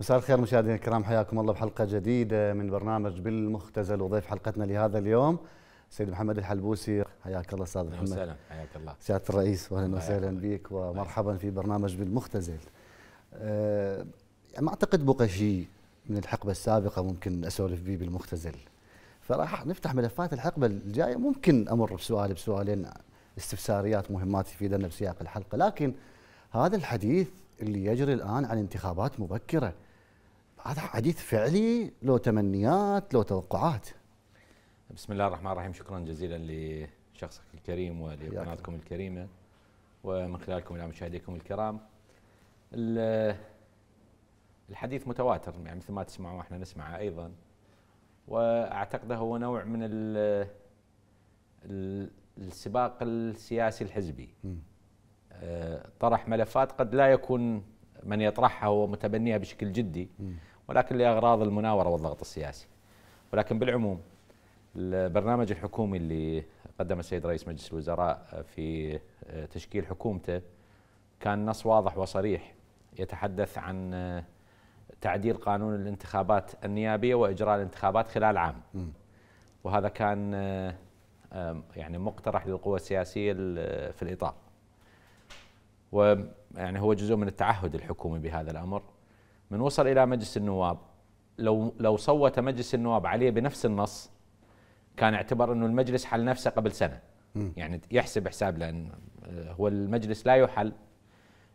مساء الخير مشاهدينا الكرام حياكم الله بحلقه جديده من برنامج بالمختزل وضيف حلقتنا لهذا اليوم سيد محمد الحلبوسي حياك الله استاذ محمد وسهلا حياك الله سياده الرئيس اهلا وسهلا بك ومرحبا في برنامج بالمختزل أه يعني ما اعتقد بقى شيء من الحقبه السابقه ممكن اسولف به بالمختزل فراح نفتح ملفات الحقبه الجايه ممكن امر بسؤال بسؤالين استفساريات مهمات تفيدنا بسياق الحلقه لكن هذا الحديث اللي يجري الان عن انتخابات مبكره هذا حديث فعلي له تمنيات له توقعات بسم الله الرحمن الرحيم شكرا جزيلا لشخصك الكريم ولقناتكم الكريمه ومن خلالكم الى مشاهديكم الكرام الحديث متواتر يعني مثل ما تسمعوا احنا نسمعه ايضا واعتقد هو نوع من الـ السباق السياسي الحزبي آه، طرح ملفات قد لا يكون من يطرحها ومتبنيها بشكل جدي ولكن لاغراض المناوره والضغط السياسي. ولكن بالعموم البرنامج الحكومي اللي قدمه السيد رئيس مجلس الوزراء في آه، تشكيل حكومته كان نص واضح وصريح يتحدث عن آه، تعديل قانون الانتخابات النيابيه واجراء الانتخابات خلال عام. وهذا كان آه، يعني مقترح للقوى السياسيه في الاطار. ويعني هو جزء من التعهد الحكومي بهذا الامر من وصل الى مجلس النواب لو لو صوت مجلس النواب عليه بنفس النص كان اعتبر انه المجلس حل نفسه قبل سنه م. يعني يحسب حساب لان آه، هو المجلس لا يحل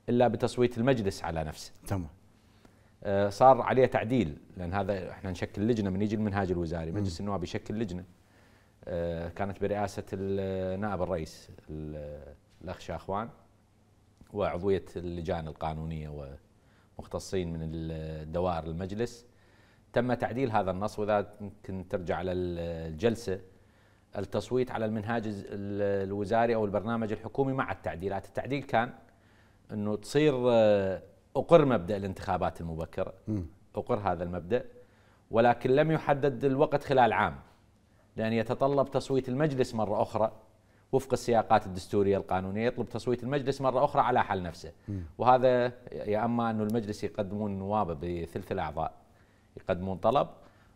الا بتصويت المجلس على نفسه تمام آه، صار عليه تعديل لان هذا احنا نشكل لجنه من يجي المنهاج الوزاري مجلس م. النواب يشكل لجنه آه، كانت برئاسه نائب الرئيس الاخ شاخوان وعضويه اللجان القانونيه مختصين من الدوائر المجلس تم تعديل هذا النص واذا يمكن ترجع على الجلسه التصويت على المنهاج الوزاري او البرنامج الحكومي مع التعديلات، التعديل كان انه تصير آه، اقر مبدا الانتخابات المبكره اقر هذا المبدا ولكن لم يحدد الوقت خلال عام لان يتطلب تصويت المجلس مره اخرى وفق السياقات الدستوريه القانونيه يطلب تصويت المجلس مره اخرى على حل نفسه وهذا يا اما انه المجلس يقدمون نوابه بثلث الاعضاء يقدمون طلب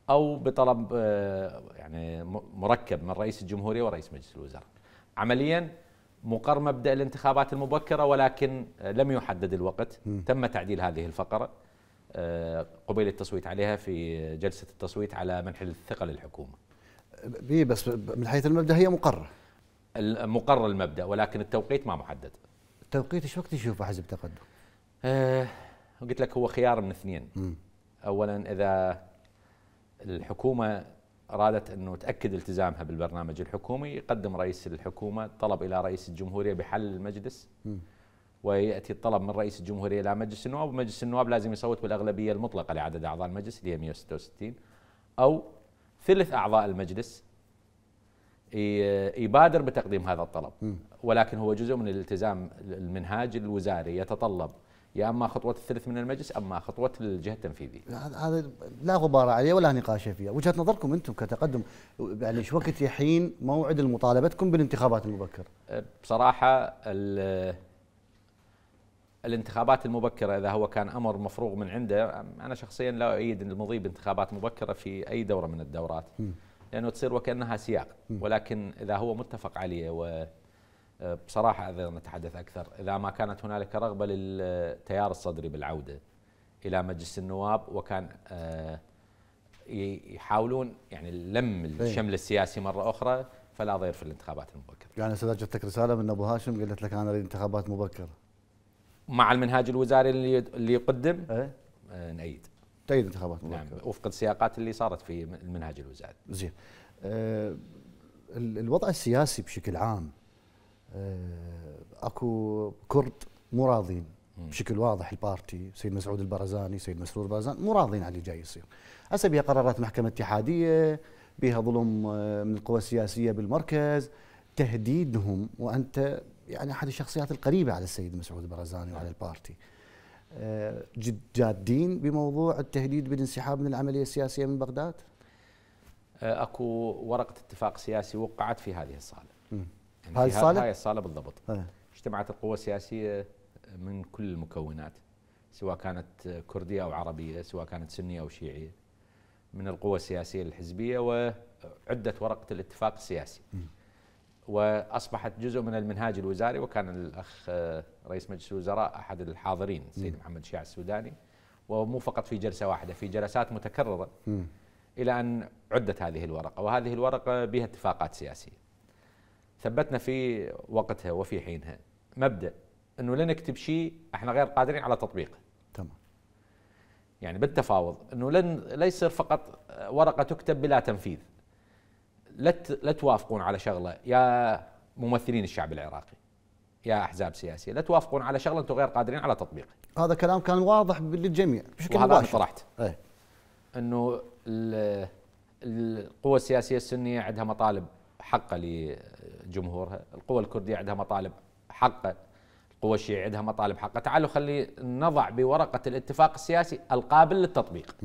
او بطلب آه، يعني مركب من رئيس الجمهوريه ورئيس مجلس الوزراء عمليا مقر مبدا الانتخابات المبكره ولكن لم يحدد الوقت تم تعديل هذه الفقره آه، قبيل التصويت عليها في جلسه التصويت على منح الثقه للحكومه بس من حيث المبدا هي مقره مقرر المبدا ولكن التوقيت ما محدد التوقيت ايش وقت يشوفه حزب تقدم؟ أه قلت لك هو خيار من اثنين م. اولا اذا الحكومه ارادت انه تاكد التزامها بالبرنامج الحكومي يقدم رئيس الحكومه طلب الى رئيس الجمهوريه بحل المجلس م. وياتي الطلب من رئيس الجمهوريه الى مجلس النواب ومجلس النواب لازم يصوت بالاغلبيه المطلقه لعدد اعضاء المجلس اللي هي 166 او ثلث اعضاء المجلس يبادر بتقديم هذا الطلب ولكن هو جزء من الالتزام المنهاج الوزاري يتطلب يا اما خطوه الثلث من المجلس اما خطوه الجهه التنفيذيه. هذا لا غبار عليه ولا نقاش فيه، وجهه نظركم انتم كتقدم يعني شو وقت يحين موعد مطالبتكم بالانتخابات المبكره؟ أه، بصراحه الانتخابات المبكره اذا هو كان امر مفروغ من عنده انا شخصيا لا اؤيد المضي بانتخابات مبكره في اي دوره من الدورات. م. لانه تصير وكانها سياق ولكن اذا هو متفق عليه و آه، بصراحه اذا نتحدث اكثر اذا ما كانت هنالك رغبه للتيار الصدري بالعوده الى مجلس النواب وكان آه، يحاولون يعني لم إيه. الشمل السياسي مره اخرى فلا ضير في الانتخابات المبكره. يعني استاذ جتك رساله من ابو هاشم قالت لك انا اريد انتخابات مبكره. مع المنهاج الوزاري اللي اللي يقدم ايه؟ آه، نأيد. تأيد انتخابات نعم وفق السياقات اللي صارت في المنهج الوزاري زين أه الوضع السياسي بشكل عام أه اكو كرد مو راضين بشكل واضح البارتي سيد مسعود البرزاني سيد مسرور البرزان مو راضين على اللي جاي يصير هسه بها قرارات محكمه اتحاديه بها ظلم آه، من القوى السياسيه بالمركز تهديدهم وانت يعني احد الشخصيات القريبه على السيد مسعود البرزاني وعلى البارتي آه، جادين بموضوع التهديد بالانسحاب من العمليه السياسيه من بغداد؟ آه، اكو ورقه اتفاق سياسي وقعت في هذه الصاله. يعني هذه الصاله؟ هاي الصاله بالضبط. هاي. اجتمعت القوى السياسيه من كل المكونات سواء كانت كرديه او عربيه، سواء كانت سنيه او شيعيه. من القوى السياسيه الحزبيه وعده ورقه الاتفاق السياسي. م. واصبحت جزء من المنهاج الوزاري وكان الاخ آه، رئيس مجلس الوزراء احد الحاضرين السيد محمد شيع السوداني ومو فقط في جلسه واحده في جلسات متكرره م. الى ان عدت هذه الورقه وهذه الورقه بها اتفاقات سياسيه ثبتنا في وقتها وفي حينها مبدا انه لا نكتب شيء احنا غير قادرين على تطبيقه تمام يعني بالتفاوض انه لن لا يصير فقط ورقه تكتب بلا تنفيذ لا لا توافقون على شغله يا ممثلين الشعب العراقي يا احزاب سياسيه لا توافقون على شغله انتم غير قادرين على تطبيقه هذا كلام كان واضح للجميع بشكل واضح وهذا طرحت ايه؟ انه القوى السياسيه السنيه عندها مطالب حقه لجمهورها القوى الكرديه عندها مطالب حقه القوى الشيعيه عندها مطالب حقه تعالوا خلي نضع بورقه الاتفاق السياسي القابل للتطبيق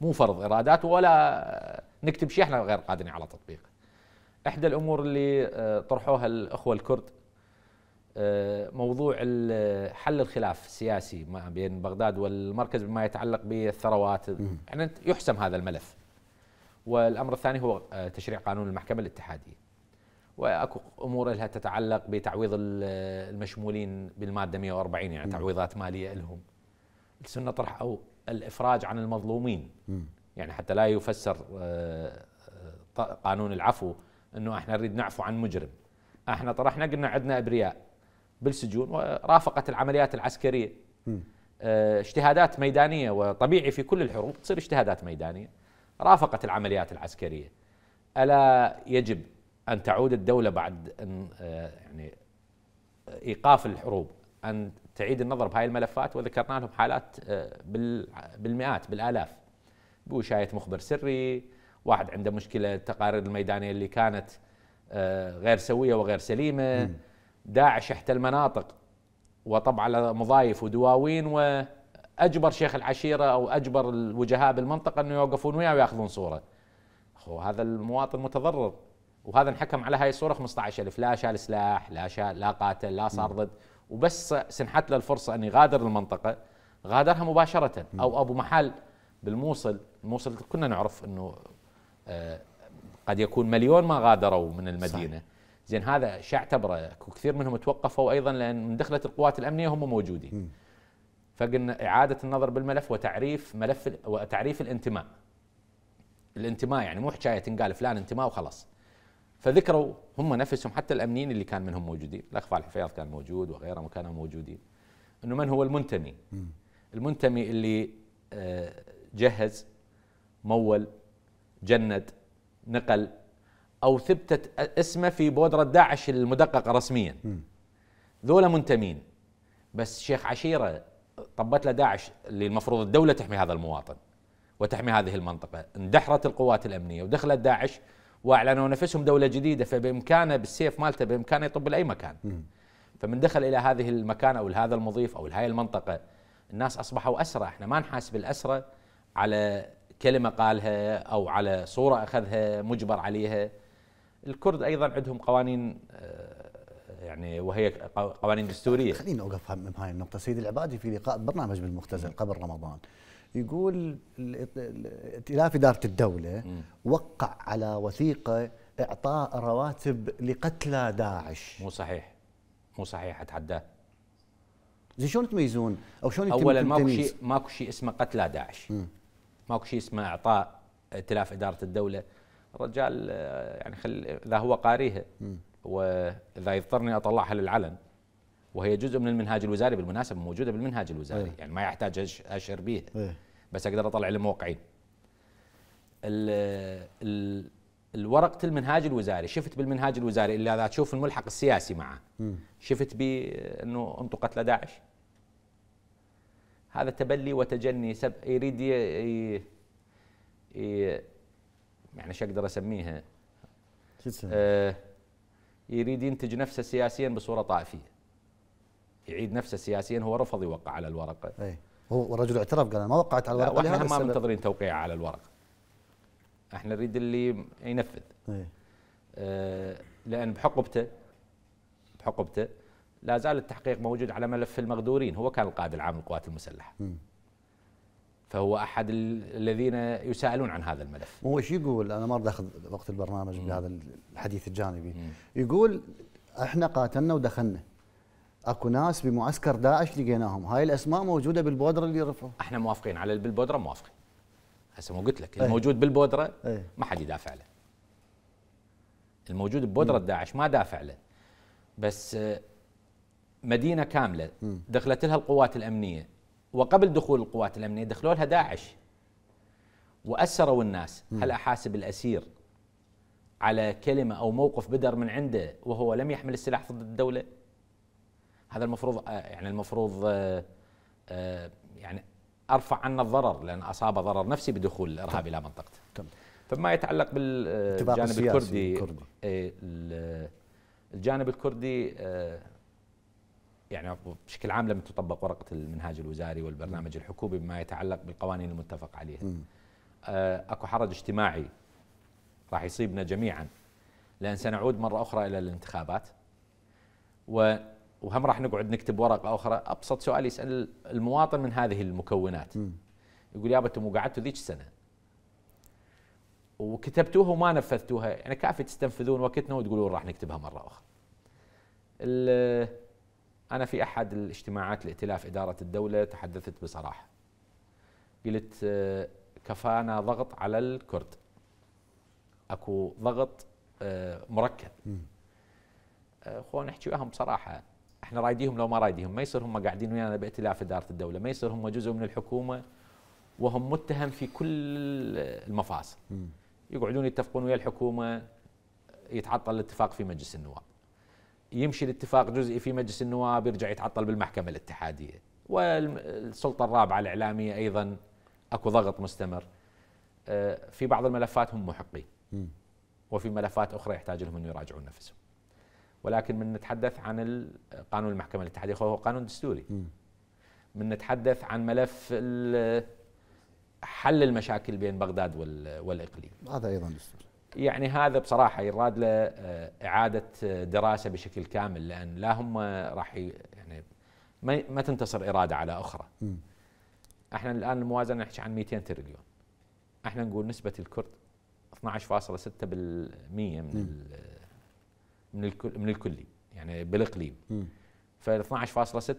مو فرض ايرادات ولا نكتب شيء احنا غير قادرين على تطبيقه احدى الامور اللي آه، طرحوها الاخوه الكرد آه، موضوع آه، حل الخلاف السياسي ما بين بغداد والمركز بما يتعلق بالثروات يعني يحسم هذا الملف والامر الثاني هو تشريع قانون المحكمه الاتحاديه واكو امور لها تتعلق بتعويض المشمولين بالماده 140 يعني تعويضات ماليه لهم السنه طرح او الافراج عن المظلومين يعني حتى لا يفسر قانون العفو انه احنا نريد نعفو عن مجرم احنا طرحنا قلنا عندنا ابرياء بالسجون ورافقت العمليات العسكريه آه، اجتهادات ميدانيه وطبيعي في كل الحروب تصير اجتهادات ميدانيه رافقت العمليات العسكريه الا يجب ان تعود الدوله بعد ان آه، يعني ايقاف الحروب ان تعيد النظر بهاي الملفات وذكرنا لهم حالات آه، بالمئات بالالاف بوشايه مخبر سري واحد عنده مشكله التقارير الميدانيه اللي كانت آه، غير سويه وغير سليمه داعش احتل مناطق وطبعا على مضايف ودواوين واجبر شيخ العشيره او اجبر الوجهاء بالمنطقه انه يوقفون وياه وياخذون صوره. اخو هذا المواطن متضرر وهذا انحكم على هاي الصوره 15000 لا شال سلاح لا شال لا قاتل لا صار ضد وبس سنحت له الفرصه ان يغادر المنطقه غادرها مباشره او ابو محل بالموصل الموصل كنا نعرف انه قد يكون مليون ما غادروا من المدينه صح. زين هذا شو اعتبره كثير منهم توقفوا ايضا لان من دخلت القوات الامنيه هم موجودين فقلنا اعاده النظر بالملف وتعريف ملف وتعريف الانتماء الانتماء يعني مو حكايه تنقال فلان انتماء وخلاص فذكروا هم نفسهم حتى الامنيين اللي كان منهم موجودين الاخ فالح الحفيظ كان موجود وغيرهم كانوا موجودين انه من هو المنتمي المنتمي اللي آه، جهز مول جند نقل او ثبتت اسمه في بودره داعش المدققه رسميا ذولا منتمين بس شيخ عشيره طبت له داعش اللي المفروض الدوله تحمي هذا المواطن وتحمي هذه المنطقه اندحرت القوات الامنيه ودخلت داعش واعلنوا نفسهم دوله جديده فبامكانه بالسيف مالته بامكانه يطب لاي مكان فمن دخل الى هذه المكان او لهذا المضيف او لهذه المنطقه الناس اصبحوا اسرى احنا ما نحاسب الاسرى على كلمه قالها او على صوره اخذها مجبر عليها الكرد ايضا عندهم قوانين آه، يعني وهي قوانين دستوريه آه، خليني اوقف هاي النقطه سيد العبادي في لقاء برنامج بالمختزل قبل رمضان يقول ائتلاف اداره الدوله وقع على وثيقه اعطاء رواتب لقتلى داعش مو صحيح مو صحيح اتحداه زين شلون تميزون او شلون اولا ماكو شيء ماكو شيء اسمه قتلى داعش م. ماكو شيء اسمه اعطاء ائتلاف اداره الدوله الرجال آه، يعني خل اذا هو قاريها واذا يضطرني اطلعها للعلن وهي جزء من المنهاج الوزاري بالمناسبه موجوده بالمنهاج الوزاري أيه. يعني ما يحتاج اشر بيها أيه. بس اقدر اطلع ال الورقة المنهاج الوزاري شفت بالمنهاج الوزاري اللي اذا تشوف الملحق السياسي معه شفت بانه آه، انطقت لداعش داعش هذا تبلي وتجني سب يريد ي... ي... يعني شو اقدر اسميها؟ آه يريد ينتج نفسه سياسيا بصوره طائفيه. يعيد نفسه سياسيا هو رفض يوقع على الورقه. اي هو الرجل اعترف قال انا ما وقعت على الورقه احنا ما منتظرين توقيعه على الورقه. احنا نريد اللي ينفذ. اي آه لان بحقبته بحقبته لا زال التحقيق موجود على ملف المغدورين هو كان القائد العام للقوات المسلحه م. فهو احد الذين يساءلون عن هذا الملف هو ايش يقول انا ما اخذ وقت البرنامج م. بهذا الحديث الجانبي م. يقول احنا قاتلنا ودخلنا اكو ناس بمعسكر داعش لقيناهم هاي الاسماء موجوده بالبودره اللي رفعوا احنا موافقين على بالبودره موافقين هسه مو قلت لك إيه. الموجود بالبودره إيه. ما حد يدافع له الموجود ببودره داعش ما دافع له بس مدينه كامله دخلت لها القوات الامنيه وقبل دخول القوات الامنيه دخلوا لها داعش واسروا الناس هل احاسب الاسير على كلمه او موقف بدر من عنده وهو لم يحمل السلاح ضد الدوله هذا المفروض آه، يعني المفروض آه، آه، يعني ارفع عنا الضرر لان اصاب ضرر نفسي بدخول الارهاب الى منطقته فما يتعلق بالجانب الكردي, الكردي إيه، الجانب الكردي يعني بشكل عام لم تطبق ورقه المنهاج الوزاري والبرنامج الحكومي بما يتعلق بالقوانين المتفق عليها. آه، اكو حرج اجتماعي راح يصيبنا جميعا لان سنعود مره اخرى الى الانتخابات و وهم راح نقعد نكتب ورقه اخرى ابسط سؤال يسال المواطن من هذه المكونات يقول يابا انتم قعدتوا ذيك السنه وكتبتوها وما نفذتوها يعني كافي تستنفذون وقتنا وتقولون راح نكتبها مره اخرى أنا في أحد الاجتماعات لائتلاف إدارة الدولة تحدثت بصراحة قلت آه، كفانا ضغط على الكرد اكو ضغط آه، مركب آه، خلونا نحكي وياهم بصراحه احنا رايديهم لو ما رايديهم ما يصير هم قاعدين ويانا بائتلاف اداره الدوله ما يصير هم جزء من الحكومه وهم متهم في كل المفاصل يقعدون يتفقون ويا الحكومه يتعطل الاتفاق في مجلس النواب يمشي الاتفاق جزئي في مجلس النواب يرجع يتعطل بالمحكمة الاتحادية والسلطة الرابعة الإعلامية أيضا أكو ضغط مستمر آه، في بعض الملفات هم محقين وفي ملفات أخرى يحتاج لهم أن يراجعون نفسهم ولكن من نتحدث عن قانون المحكمة الاتحادية هو قانون دستوري من نتحدث عن ملف حل المشاكل بين بغداد والإقليم هذا أيضا دستوري يعني هذا بصراحه يراد له آه، اعاده آه، دراسه بشكل كامل لان لا هم راح يعني ما تنتصر اراده على اخرى. م. احنا الان الموازنه نحكي عن 200 تريليون. احنا نقول نسبه الكرد 12.6% من من من الكلي يعني بالاقليم. فال 12.6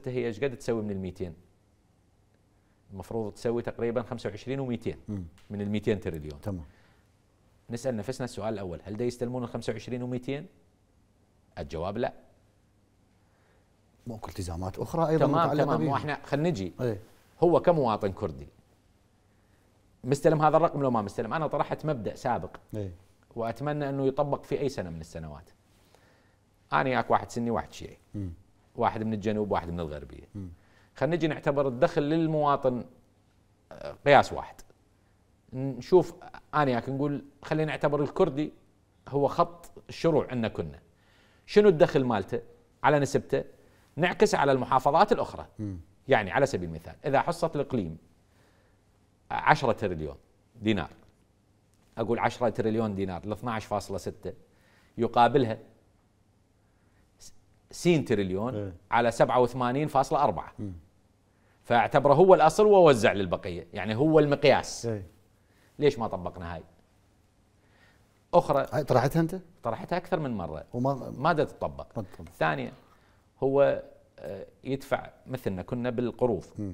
هي ايش قد تسوي من ال 200 المفروض تسوي تقريبا 25 و200 من ال 200 تريليون. تمام. نسال نفسنا السؤال الاول هل ده يستلمون ال 25 و200 الجواب لا ممكن التزامات اخرى ايضا تمام تمام احنا خلينا نجي ايه؟ هو كمواطن كردي مستلم هذا الرقم لو ما مستلم انا طرحت مبدا سابق ايه؟ واتمنى انه يطبق في اي سنه من السنوات انا ياك واحد سني واحد شيعي واحد من الجنوب واحد من الغربيه خلينا نجي نعتبر الدخل للمواطن آه، قياس واحد نشوف انا ياك نقول خلينا نعتبر الكردي هو خط الشروع عندنا كنا شنو الدخل مالته على نسبته نعكس على المحافظات الاخرى يعني على سبيل المثال اذا حصه الاقليم 10 تريليون دينار اقول 10 تريليون دينار ل 12.6 يقابلها سين تريليون إيه. على 87.4 فاعتبره هو الاصل ووزع للبقيه يعني هو المقياس م. إيه. ليش ما طبقنا هاي اخرى طرحتها انت طرحتها اكثر من مره وما ما تطبق ثانيه هو آه، يدفع مثلنا كنا بالقروض م.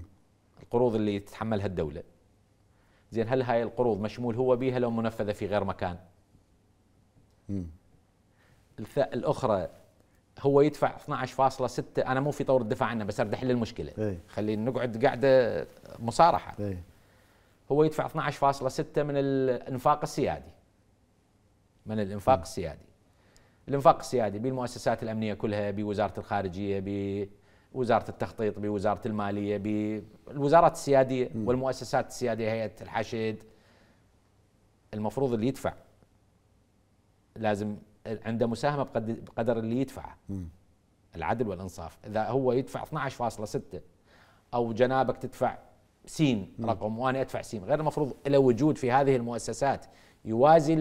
القروض اللي تتحملها الدوله زين هل هاي القروض مشمول هو بها لو منفذه في غير مكان م. الاخرى هو يدفع 12.6 انا مو في طور الدفاع عنه بس اريد احل المشكله إيه. خلينا نقعد قاعده مصارحه إيه. هو يدفع 12.6 من الانفاق السيادي من الانفاق م. السيادي الانفاق السيادي بالمؤسسات الامنيه كلها بوزاره الخارجيه بوزاره التخطيط بوزاره الماليه بالوزارات السياديه م. والمؤسسات السياديه هيئه الحشد المفروض اللي يدفع لازم عنده مساهمه بقدر اللي يدفعه العدل والانصاف اذا هو يدفع 12.6 او جنابك تدفع سين رقم وانا ادفع سين غير المفروض له وجود في هذه المؤسسات يوازي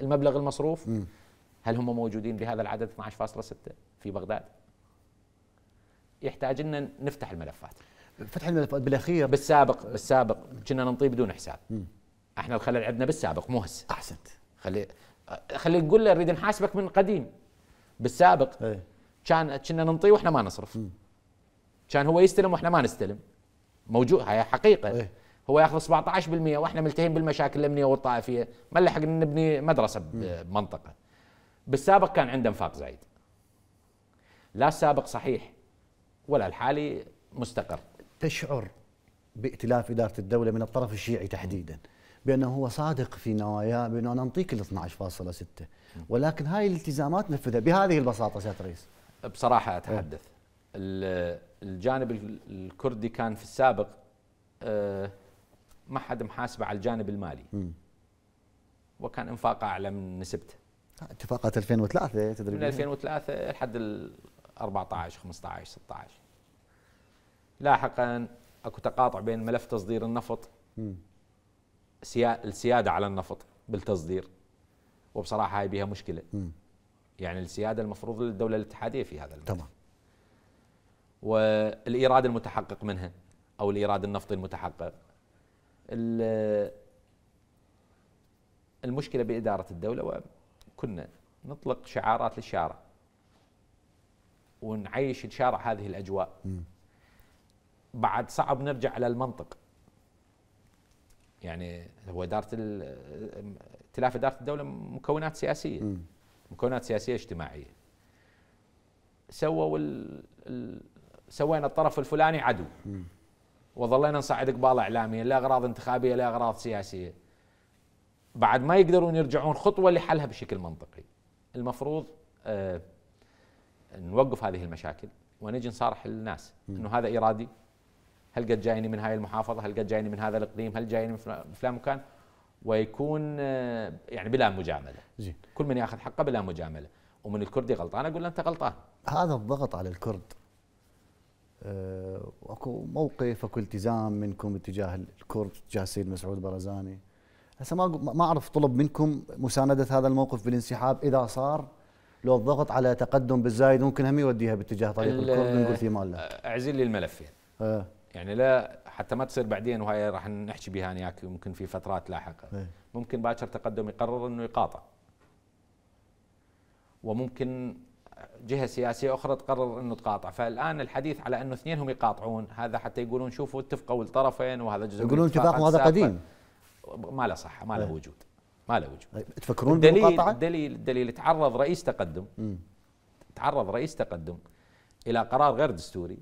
المبلغ المصروف هل هم موجودين بهذا العدد 12.6 في بغداد يحتاج ان نفتح الملفات فتح الملفات بالاخير بالسابق آه. بالسابق كنا ننطي بدون حساب احنا الخلل عندنا بالسابق مو هسه احسنت خلي خلي نقول له نريد نحاسبك من قديم بالسابق إيه. كان كنا ننطي واحنا ما نصرف كان هو يستلم واحنا ما نستلم موجود هاي حقيقه إيه؟ هو ياخذ 17% واحنا ملتهين بالمشاكل الامنيه والطائفيه ما لحق نبني مدرسه إيه. بمنطقه بالسابق كان عنده انفاق زايد لا السابق صحيح ولا الحالي مستقر تشعر بائتلاف اداره الدوله من الطرف الشيعي تحديدا بانه هو صادق في نواياه بانه انا ال 12.6 ولكن هاي الالتزامات نفذها بهذه البساطه سياده الرئيس بصراحه إيه. اتحدث الجانب الكردي كان في السابق آه، ما حد محاسبه على الجانب المالي م. وكان انفاقه اعلى من نسبته اتفاقات 2003 تدري من 2003 لحد 14 15 16 لاحقا اكو تقاطع بين ملف تصدير النفط السياده على النفط بالتصدير وبصراحه هاي بيها مشكله يعني السياده المفروض للدوله الاتحاديه في هذا الملف تمام والايراد المتحقق منها او الايراد النفطي المتحقق المشكله باداره الدوله وكنا نطلق شعارات للشارع ونعيش الشارع هذه الاجواء بعد صعب نرجع على المنطق يعني هو اداره ائتلاف اداره الدوله مكونات سياسيه مكونات سياسيه اجتماعيه سووا سوينا الطرف الفلاني عدو وظلينا نصعد قباله اعلاميه لاغراض انتخابيه لاغراض سياسيه بعد ما يقدرون يرجعون خطوه لحلها بشكل منطقي المفروض آه، نوقف هذه المشاكل ونجي نصارح الناس انه هذا ارادي هل قد جايني من هاي المحافظه هل قد جايني من هذا الاقليم هل جايني من فلان مكان ويكون آه، يعني بلا مجامله زين كل من ياخذ حقه بلا مجامله ومن الكردي غلطان اقول له انت غلطان هذا الضغط على الكرد آه، اكو موقف اكو التزام منكم اتجاه الكرد اتجاه السيد مسعود برزاني هسه ما ما اعرف طلب منكم مسانده هذا الموقف بالانسحاب اذا صار لو الضغط على تقدم بالزايد ممكن هم يوديها باتجاه طريق الكرد نقول في مالنا اعزل لي الملفين أه يعني لا حتى ما تصير بعدين وهي راح نحكي بها انا ممكن في فترات لاحقه أه ممكن باكر تقدم يقرر انه يقاطع وممكن جهه سياسيه اخرى تقرر انه تقاطع فالان الحديث على انه اثنينهم يقاطعون هذا حتى يقولون شوفوا اتفقوا الطرفين وهذا جزء يقولون اتفاق هذا قديم ما له صحه ما له وجود ما له وجود طيب، تفكرون الدليل بالمقاطعه الدليل الدليل تعرض رئيس تقدم م. تعرض رئيس تقدم الى قرار غير دستوري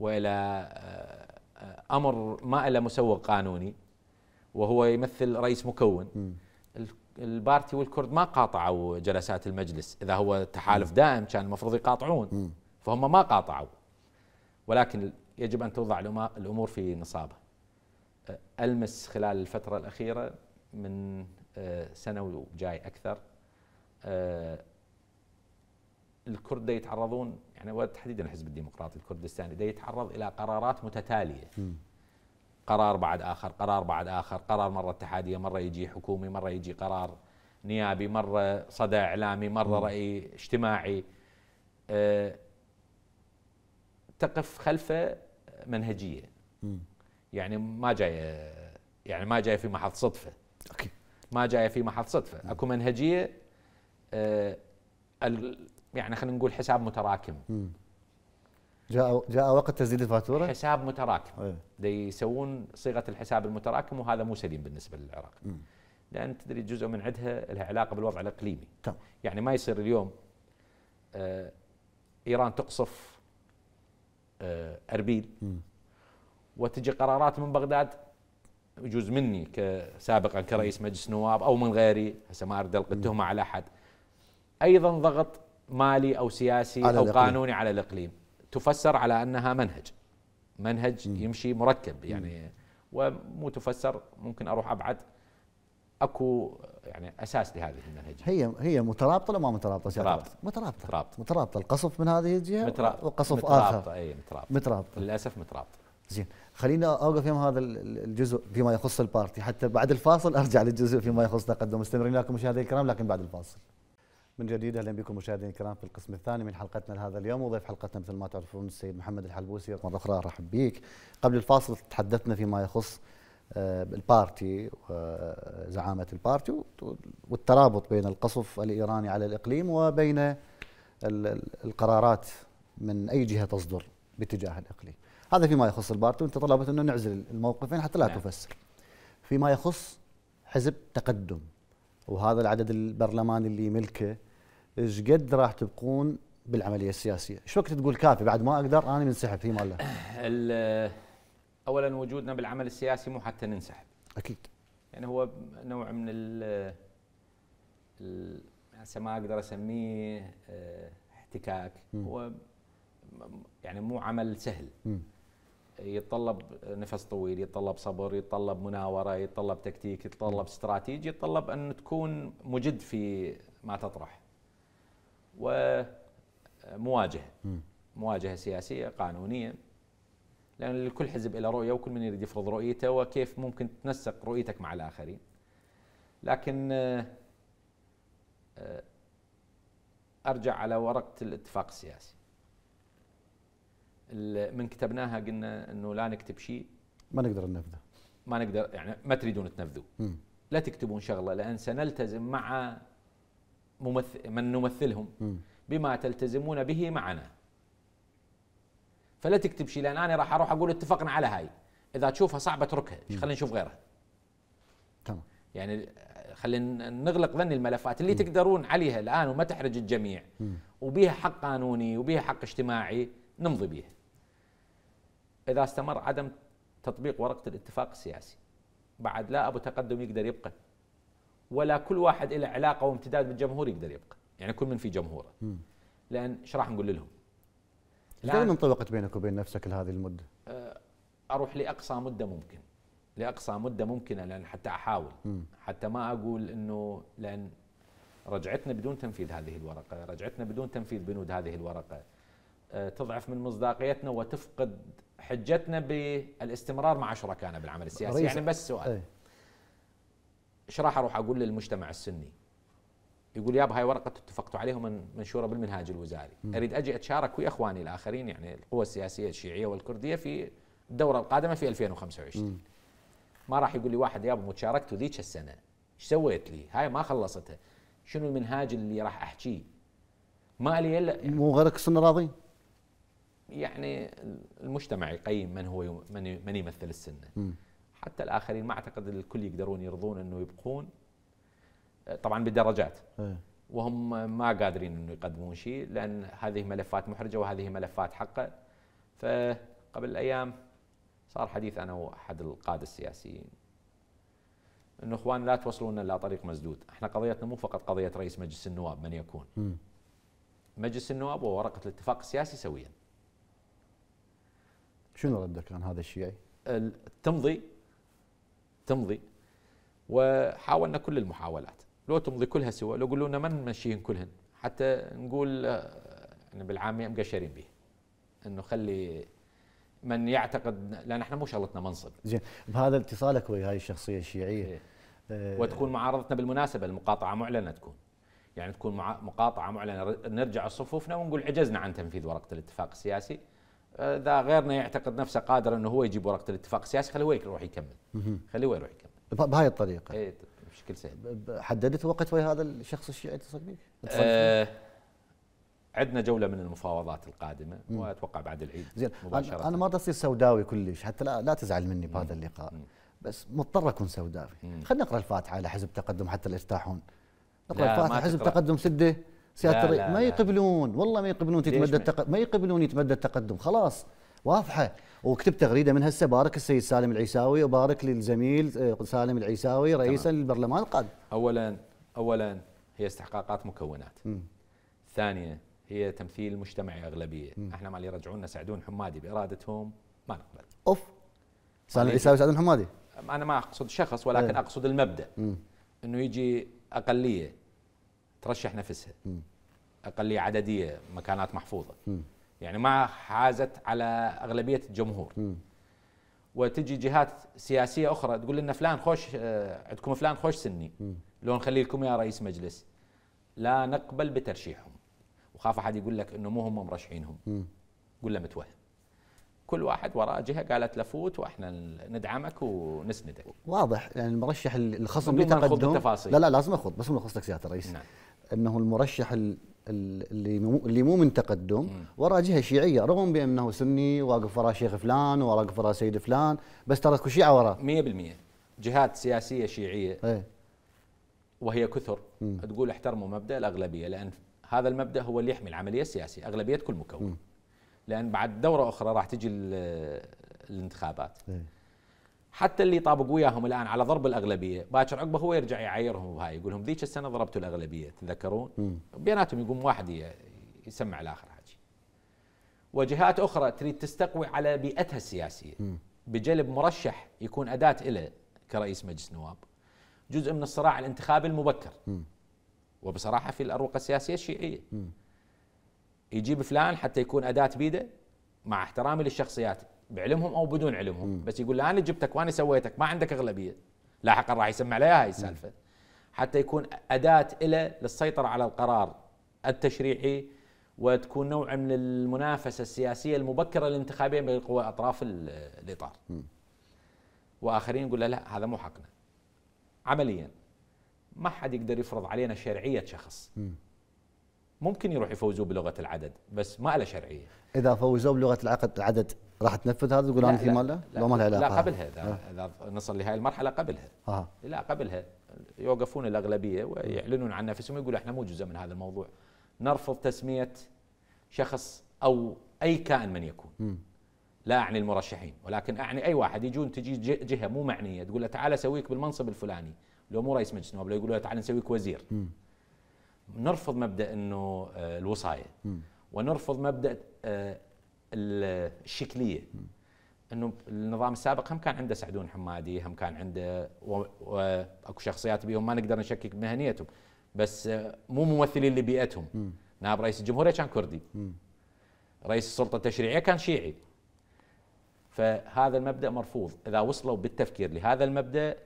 والى آه، آه، امر ما له مسوغ قانوني وهو يمثل رئيس مكون م. البارتي والكرد ما قاطعوا جلسات المجلس اذا هو تحالف دائم كان المفروض يقاطعون فهم ما قاطعوا ولكن يجب ان توضع الامور في نصابها المس خلال الفتره الاخيره من سنه وجاي اكثر الكرد يتعرضون يعني وتحديدا الحزب الديمقراطي الكردستاني يتعرض الى قرارات متتاليه قرار بعد آخر قرار بعد آخر قرار مرة اتحادية مرة يجي حكومي مرة يجي قرار نيابي مرة صدى إعلامي مرة م. رأي اجتماعي أه تقف خلفه منهجية م. يعني ما جاية يعني ما جاية في محط صدفة أوكي. ما جاية في محط صدفة م. أكو منهجية أه يعني خلينا نقول حساب متراكم جاء جاء وقت تسديد الفاتوره حساب متراكم إيه. دي يسوون صيغه الحساب المتراكم وهذا مو سليم بالنسبه للعراق لان تدري جزء من عندها لها علاقه بالوضع الاقليمي طب. يعني ما يصير اليوم آه ايران تقصف آه اربيل م. وتجي قرارات من بغداد يجوز مني كسابقا كرئيس مجلس نواب او من غيري هسه ما اريد القي التهمه على احد ايضا ضغط مالي او سياسي او الإقليم. قانوني على الاقليم تفسر على انها منهج منهج م. يمشي مركب يعني ومو تفسر ممكن اروح ابعد اكو يعني اساس لهذه المنهجيه هي هي مترابطه ولا ما مترابطه؟ مترابطه مترابطه مترابطه, مترابطة. القصف من هذه الجهه مترابط. وقصف مترابطة اخر اي مترابطه مترابطه للاسف مترابطه زين خلينا اوقف يوم هذا الجزء فيما يخص البارتي حتى بعد الفاصل ارجع للجزء فيما يخص تقدم مستمرين لكم مشاهدي الكرام لكن بعد الفاصل من جديد اهلا بكم مشاهدينا الكرام في القسم الثاني من حلقتنا لهذا اليوم وضيف حلقتنا مثل ما تعرفون السيد محمد الحلبوسي مره اخرى ارحب بك قبل الفاصل تحدثنا فيما يخص آه، البارتي وزعامه آه، البارتي والترابط بين القصف الايراني على الاقليم وبين القرارات من اي جهه تصدر باتجاه الاقليم هذا فيما يخص البارتي وانت طلبت انه نعزل الموقفين حتى لا نعم. تفسر فيما يخص حزب تقدم وهذا العدد البرلماني اللي يملكه ايش قد راح تبقون بالعمليه السياسيه؟ ايش وقت تقول كافي بعد ما اقدر انا منسحب في ماله؟ اولا وجودنا بالعمل السياسي مو حتى ننسحب. اكيد. يعني هو نوع من ال هسه ما اقدر اسميه آه، احتكاك هو يعني مو عمل سهل يتطلب نفس طويل يتطلب صبر يتطلب مناوره يتطلب تكتيك يتطلب استراتيجي يتطلب ان تكون مجد في ما تطرح ومواجهه مواجهه سياسيه قانونيه لان لكل حزب له رؤيه وكل من يريد يفرض رؤيته وكيف ممكن تنسق رؤيتك مع الاخرين لكن آه، آه، ارجع على ورقه الاتفاق السياسي من كتبناها قلنا انه لا نكتب شيء ما نقدر ننفذه ما نقدر يعني ما تريدون تنفذوه لا تكتبون شغله لان سنلتزم مع ممثل من نمثلهم بما تلتزمون به معنا فلا تكتب شيء لان انا راح اروح اقول اتفقنا على هاي اذا تشوفها صعبه اتركها خلينا نشوف غيرها تمام يعني خلينا نغلق ذني الملفات اللي م. تقدرون عليها الان وما تحرج الجميع م. وبيها حق قانوني وبيها حق اجتماعي نمضي بيها اذا استمر عدم تطبيق ورقه الاتفاق السياسي بعد لا ابو تقدم يقدر يبقى ولا كل واحد له علاقه وامتداد بالجمهور يقدر يبقى يعني كل من في جمهوره لان ايش راح نقول لهم كم انطلقت بينك وبين نفسك لهذه المده آه، اروح لاقصى مده ممكن لاقصى مده ممكنه لان حتى احاول حتى ما اقول انه لان رجعتنا بدون تنفيذ هذه الورقه رجعتنا بدون تنفيذ بنود هذه الورقه آه، تضعف من مصداقيتنا وتفقد حجتنا بالاستمرار مع شركائنا بالعمل السياسي يعني بس سؤال أي. ايش راح اروح اقول للمجتمع السني؟ يقول ياب هاي ورقه اتفقتوا عليها من منشوره بالمنهاج الوزاري، اريد اجي اتشارك ويا اخواني الاخرين يعني القوى السياسيه الشيعيه والكرديه في الدوره القادمه في 2025. م. ما راح يقول لي واحد ياب مو ذيك السنه، ايش سويت لي؟ هاي ما خلصتها، شنو المنهاج اللي راح احكيه؟ ما لي الا يعني مو غيرك السنه راضي؟ يعني المجتمع يقيم من هو من من يمثل السنه. م. حتى الاخرين ما اعتقد الكل يقدرون يرضون انه يبقون آه، طبعا بدرجات إيه. وهم ما قادرين انه يقدمون شيء لان هذه ملفات محرجه وهذه ملفات حقه فقبل ايام صار حديث انا واحد القاده السياسيين انه اخوان لا توصلون الى طريق مسدود، احنا قضيتنا مو فقط قضيه رئيس مجلس النواب من يكون. م. مجلس النواب وورقه الاتفاق السياسي سويا. شنو ردك عن هذا الشيء؟ تمضي تمضي وحاولنا كل المحاولات لو تمضي كلها سوا لو قلونا لنا ما نمشيهن كلهن حتى نقول يعني آه، بالعامية مقشرين به انه خلي من يعتقد لان احنا مو شغلتنا منصب زين بهذا اتصالك ويا هاي الشخصيه الشيعيه إيه. اه وتكون معارضتنا بالمناسبه المقاطعه معلنه تكون يعني تكون مقاطعه معلنه نرجع صفوفنا ونقول عجزنا عن تنفيذ ورقه الاتفاق السياسي اذا غيرنا يعتقد نفسه قادر انه هو يجيب ورقه الاتفاق السياسي خليه هو يروح يكمل خليه هو يروح يكمل بهاي الطريقه اي بشكل سهل حددت وقت ويا هذا الشخص الشيعي يتصل بيه؟ آه، عندنا جوله من المفاوضات القادمه مم. واتوقع بعد العيد زين مباشره انا ما بدي اصير سوداوي كلش حتى لا, لا تزعل مني بهذا اللقاء مم. بس مضطر اكون سوداوي خلينا نقرا الفاتحه على حزب تقدم حتى لا يرتاحون نقرا الفاتحه حزب تقدم سده سياده الرئيس ما يقبلون والله ما يقبلون تتمدد ما يقبلون يتمدد التقدم خلاص واضحه وكتبت تغريده من هسه بارك السيد سالم العيساوي وبارك للزميل آه، سالم العيساوي رئيسا للبرلمان القادم اولا اولا هي استحقاقات مكونات م. ثانيا هي تمثيل مجتمعي اغلبيه م. احنا ما اللي يرجعونا سعدون حمادي بارادتهم ما نقبل اوف سالم العيساوي سعدون حمادي انا ما اقصد شخص ولكن إيه. اقصد المبدا م. انه يجي اقليه ترشح نفسها اقليه عدديه مكانات محفوظه يعني ما حازت على اغلبيه الجمهور وتجي جهات سياسيه اخرى تقول لنا فلان خوش آه، عندكم فلان خوش سني لو نخلي لكم يا رئيس مجلس لا نقبل بترشيحهم وخاف احد يقول لك انه مو هم مرشحينهم قول له متوهم كل واحد وراء جهه قالت له فوت واحنا ندعمك ونسندك واضح يعني المرشح الخصم ليه تقدم لا لا لازم اخذ بس من خصتك سياده الرئيس نعم. انه المرشح اللي مو اللي مو من تقدم وراء جهه شيعيه رغم بانه سني واقف وراء شيخ فلان وواقف وراء سيد فلان بس ترى اكو شيعه وراه 100% جهات سياسيه شيعيه ايه؟ وهي كثر مم. تقول احترموا مبدا الاغلبيه لان هذا المبدا هو اللي يحمي العمليه السياسيه اغلبيه كل مكون مم. لان بعد دوره اخرى راح تجي الانتخابات ايه؟ حتى اللي يطابق وياهم الان على ضرب الاغلبيه باكر عقبه هو يرجع يعايرهم بهاي يقول لهم ذيك السنه ضربتوا الاغلبيه تتذكرون بيناتهم يقوم واحد يسمع الاخر حكي وجهات اخرى تريد تستقوي على بيئتها السياسيه م. بجلب مرشح يكون اداه له كرئيس مجلس نواب جزء من الصراع الانتخابي المبكر م. وبصراحه في الاروقه السياسيه الشيعيه م. يجيب فلان حتى يكون اداه بيده مع احترامي للشخصيات بعلمهم او بدون علمهم مم. بس يقول انا جبتك وانا سويتك ما عندك اغلبيه لاحقا راح يسمع عليها هاي السالفه حتى يكون اداه له للسيطره على القرار التشريعي وتكون نوع من المنافسه السياسيه المبكره الانتخابيه بين قوى اطراف الاطار مم. واخرين يقول لا هذا مو حقنا عمليا ما حد يقدر يفرض علينا شرعيه شخص مم. ممكن يروح يفوزوا بلغه العدد بس ما له شرعيه اذا فوزوا بلغه العقد العدد راح تنفذ هذا تقول انا في ماله؟ لا ما لها علاقه لا قبلها اذا اذا نصل لهي المرحله قبلها آه. لا قبلها يوقفون الاغلبيه ويعلنون عن نفسهم ويقولوا احنا مو جزء من هذا الموضوع نرفض تسميه شخص او اي كائن من يكون م. لا اعني المرشحين ولكن اعني اي واحد يجون تجي جهه مو معنيه تقول له تعال اسويك بالمنصب الفلاني لو مو رئيس مجلس نواب لو يقول له تعال نسويك وزير م. نرفض مبدا انه آه، الوصايه ونرفض مبدا آه، الشكليه انه النظام السابق هم كان عنده سعدون حمادي هم كان عنده واكو شخصيات بيهم ما نقدر نشكك بمهنيتهم بس آه، مو ممثلين لبيئتهم نائب رئيس الجمهوريه كان كردي رئيس السلطه التشريعيه كان شيعي فهذا المبدا مرفوض اذا وصلوا بالتفكير لهذا المبدا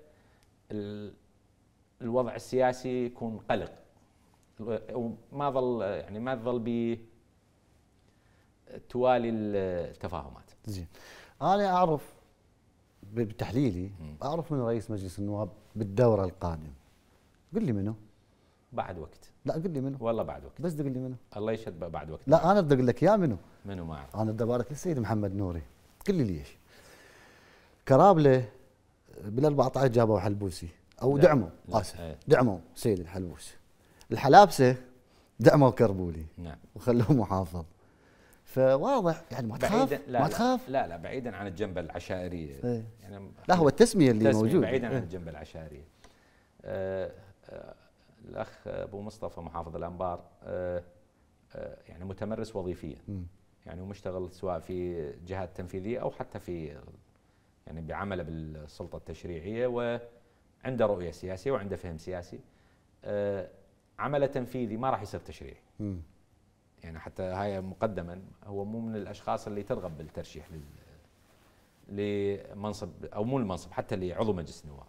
الوضع السياسي يكون قلق وما ظل يعني ما تظل ب توالي التفاهمات. زين. انا اعرف بتحليلي اعرف من رئيس مجلس النواب بالدوره القادمه. قل لي منو؟ بعد وقت. لا قل لي منو؟ والله بعد وقت. بس قل لي منو؟ الله يشهد بعد وقت. لا انا بدي اقول لك يا منو؟ منو ما اعرف. انا بدي ابارك للسيد محمد نوري. قل لي ليش؟ كرابله بال 14 جابوا حلبوسي او دعموا اسف إيه. دعموا سيد الحلبوسي الحلابسه دعموا كربولي نعم وخلوه محافظ فواضح يعني ما تخاف لا ما تخاف لا لا بعيدا عن الجنبه العشائريه ايه يعني لا هو التسميه اللي موجوده بعيدا ايه عن الجنبه العشائريه آه،, آه الاخ ابو مصطفى محافظ الانبار آه, آه، يعني متمرس وظيفيا يعني ومشتغل سواء في جهات تنفيذيه او حتى في يعني بعمله بالسلطه التشريعيه وعنده رؤيه سياسيه وعنده فهم سياسي آه، عمله تنفيذي ما راح يصير تشريعي يعني حتى هاي مقدما هو مو من الاشخاص اللي ترغب بالترشيح لل لمنصب او مو المنصب حتى لعضو مجلس النواب.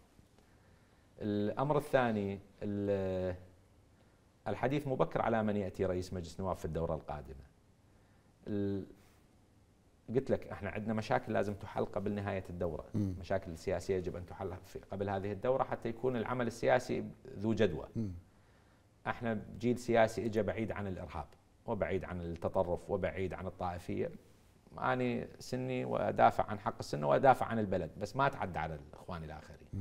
الامر الثاني الحديث مبكر على من ياتي رئيس مجلس النواب في الدوره القادمه. قلت لك احنا عندنا مشاكل لازم تحل قبل نهايه الدوره، م. مشاكل سياسيه يجب ان تحل قبل هذه الدوره حتى يكون العمل السياسي ذو جدوى. م. احنا جيل سياسي اجى بعيد عن الارهاب وبعيد عن التطرف وبعيد عن الطائفيه اني سني وادافع عن حق السنه وادافع عن البلد بس ما اتعدى على الاخوان الاخرين م.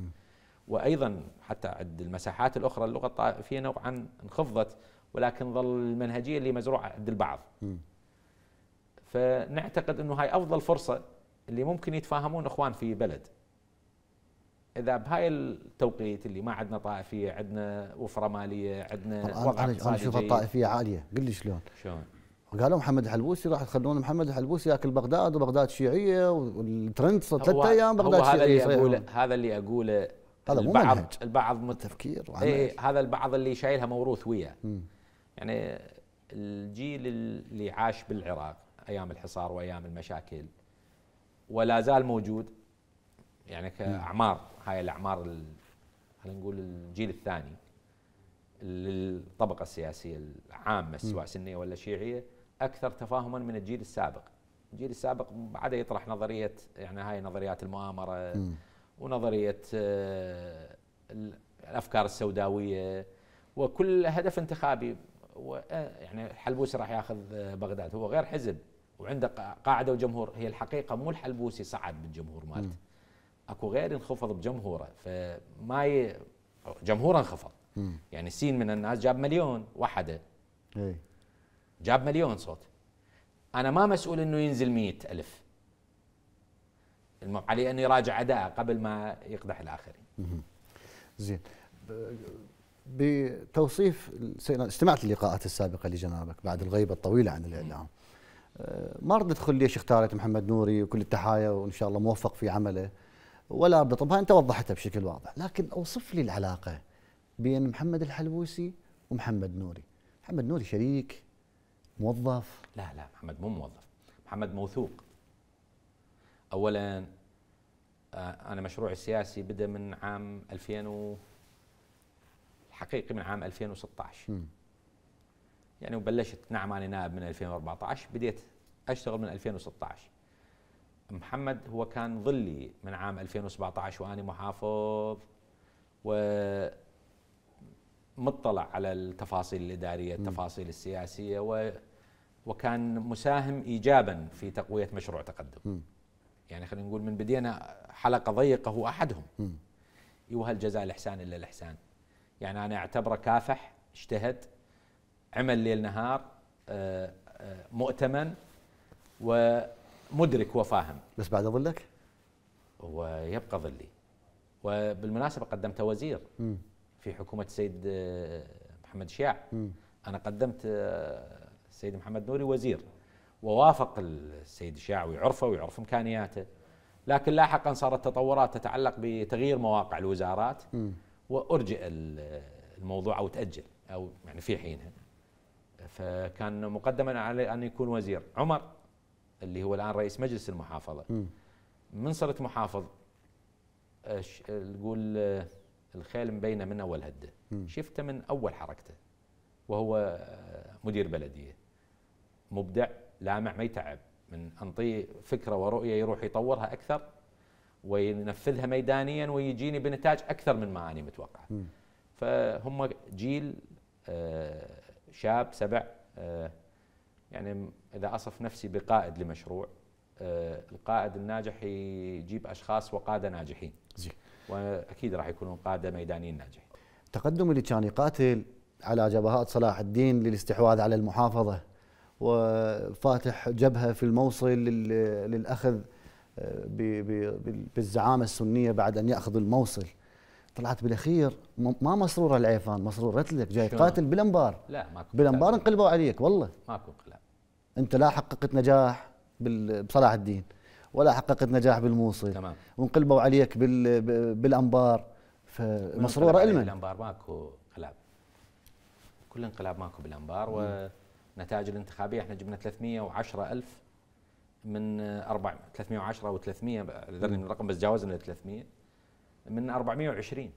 وايضا حتى عند المساحات الاخرى اللغه الطائفيه نوعا انخفضت ولكن ظل المنهجيه اللي مزروعه عند البعض م. فنعتقد انه هاي افضل فرصه اللي ممكن يتفاهمون اخوان في بلد اذا بهاي التوقيت اللي ما عندنا طائفيه عندنا وفره ماليه عندنا وضع انا اشوف الطائفيه عاليه قل لي شلون شلون قالوا محمد الحلبوسي راح يخلون محمد الحلبوسي ياكل بغداد وبغداد شيعيه والترند صار ثلاث ايام بغداد شيعيه هذا اللي اقوله هذا اللي اقوله هذا البعض مو منهج. البعض مت... تفكير اي هذا البعض اللي شايلها موروث وياه يعني الجيل اللي عاش بالعراق ايام الحصار وايام المشاكل ولا زال موجود يعني كاعمار نعم. هاي الاعمار خلينا نقول الجيل الثاني للطبقه السياسيه العامه سواء سنيه ولا شيعيه اكثر تفاهما من الجيل السابق الجيل السابق بعده يطرح نظريه يعني هاي نظريات المؤامره م. ونظريه آه، الافكار السوداويه وكل هدف انتخابي آه، يعني الحلبوسي راح ياخذ آه، بغداد هو غير حزب وعنده قاعده وجمهور هي الحقيقه مو الحلبوسي صعد بالجمهور مالته اكو غير انخفض بجمهوره فما ي... جمهوره انخفض يعني سين من الناس جاب مليون وحده اي جاب مليون صوت انا ما مسؤول انه ينزل مئة الف المهم علي أن يراجع اداءه قبل ما يقدح الاخرين زين بتوصيف استمعت اللقاءات السابقه لجنابك بعد الغيبه الطويله عن الاعلام أه، ما رد تدخل ليش اختارت محمد نوري وكل التحايا وان شاء الله موفق في عمله ولا بطبها انت وضحتها بشكل واضح لكن اوصف لي العلاقه بين محمد الحلبوسي ومحمد نوري محمد نوري شريك موظف لا لا محمد مو موظف محمد موثوق اولا آه، انا مشروعي السياسي بدا من عام 2000 الحقيقي من عام 2016 م. يعني وبلشت نعم انا نائب من 2014 بديت اشتغل من 2016 محمد هو كان ظلي من عام 2017 واني محافظ و مطلع على التفاصيل الاداريه، التفاصيل السياسيه و وكان مساهم ايجابا في تقويه مشروع تقدم. يعني خلينا نقول من بدينا حلقه ضيقه هو احدهم. وهل الجزاء الاحسان الا الاحسان. يعني انا اعتبره كافح، اجتهد، عمل ليل نهار، آه، آه، مؤتمن و مدرك وفاهم بس بعد ظلك؟ ويبقى ظلي وبالمناسبه قدمت وزير م. في حكومه السيد آه، محمد شياع انا قدمت السيد آه، محمد نوري وزير ووافق السيد شياع ويعرفه ويعرف امكانياته لكن لاحقا صارت تطورات تتعلق بتغيير مواقع الوزارات م. وارجئ الموضوع او تاجل او يعني في حينها فكان مقدما على ان يكون وزير عمر اللي هو الان رئيس مجلس المحافظه من صرت محافظ نقول آه، الخيل مبينه من اول هده شفته من اول حركته وهو آه، مدير بلديه مبدع لامع ما يتعب من انطيه فكره ورؤيه يروح يطورها اكثر وينفذها ميدانيا ويجيني بنتاج اكثر من ما انا متوقعه فهم جيل آه، شاب سبع يعني اذا اصف نفسي بقائد لمشروع آه، القائد الناجح يجيب اشخاص وقاده ناجحين زي. واكيد راح يكونون قاده ميدانيين ناجحين تقدم اللي كان يقاتل على جبهات صلاح الدين للاستحواذ على المحافظه وفاتح جبهه في الموصل للاخذ آه، بالزعامه السنيه بعد ان ياخذ الموصل طلعت بالاخير ما مسروره العيفان مسروره لك جاي تقاتل بالانبار لا ماكو بالانبار انقلبوا عليك والله ماكو انقلاب انت لا حققت نجاح بصلاح الدين ولا حققت نجاح بالموصل تمام وانقلبوا عليك بال بالانبار فمسروره الما الانبار ماكو انقلاب كل انقلاب ماكو بالانبار ونتائج الانتخابيه احنا جبنا 310 الف من 4 310 و300 اعذرني من الرقم بس تجاوزنا 300 من 420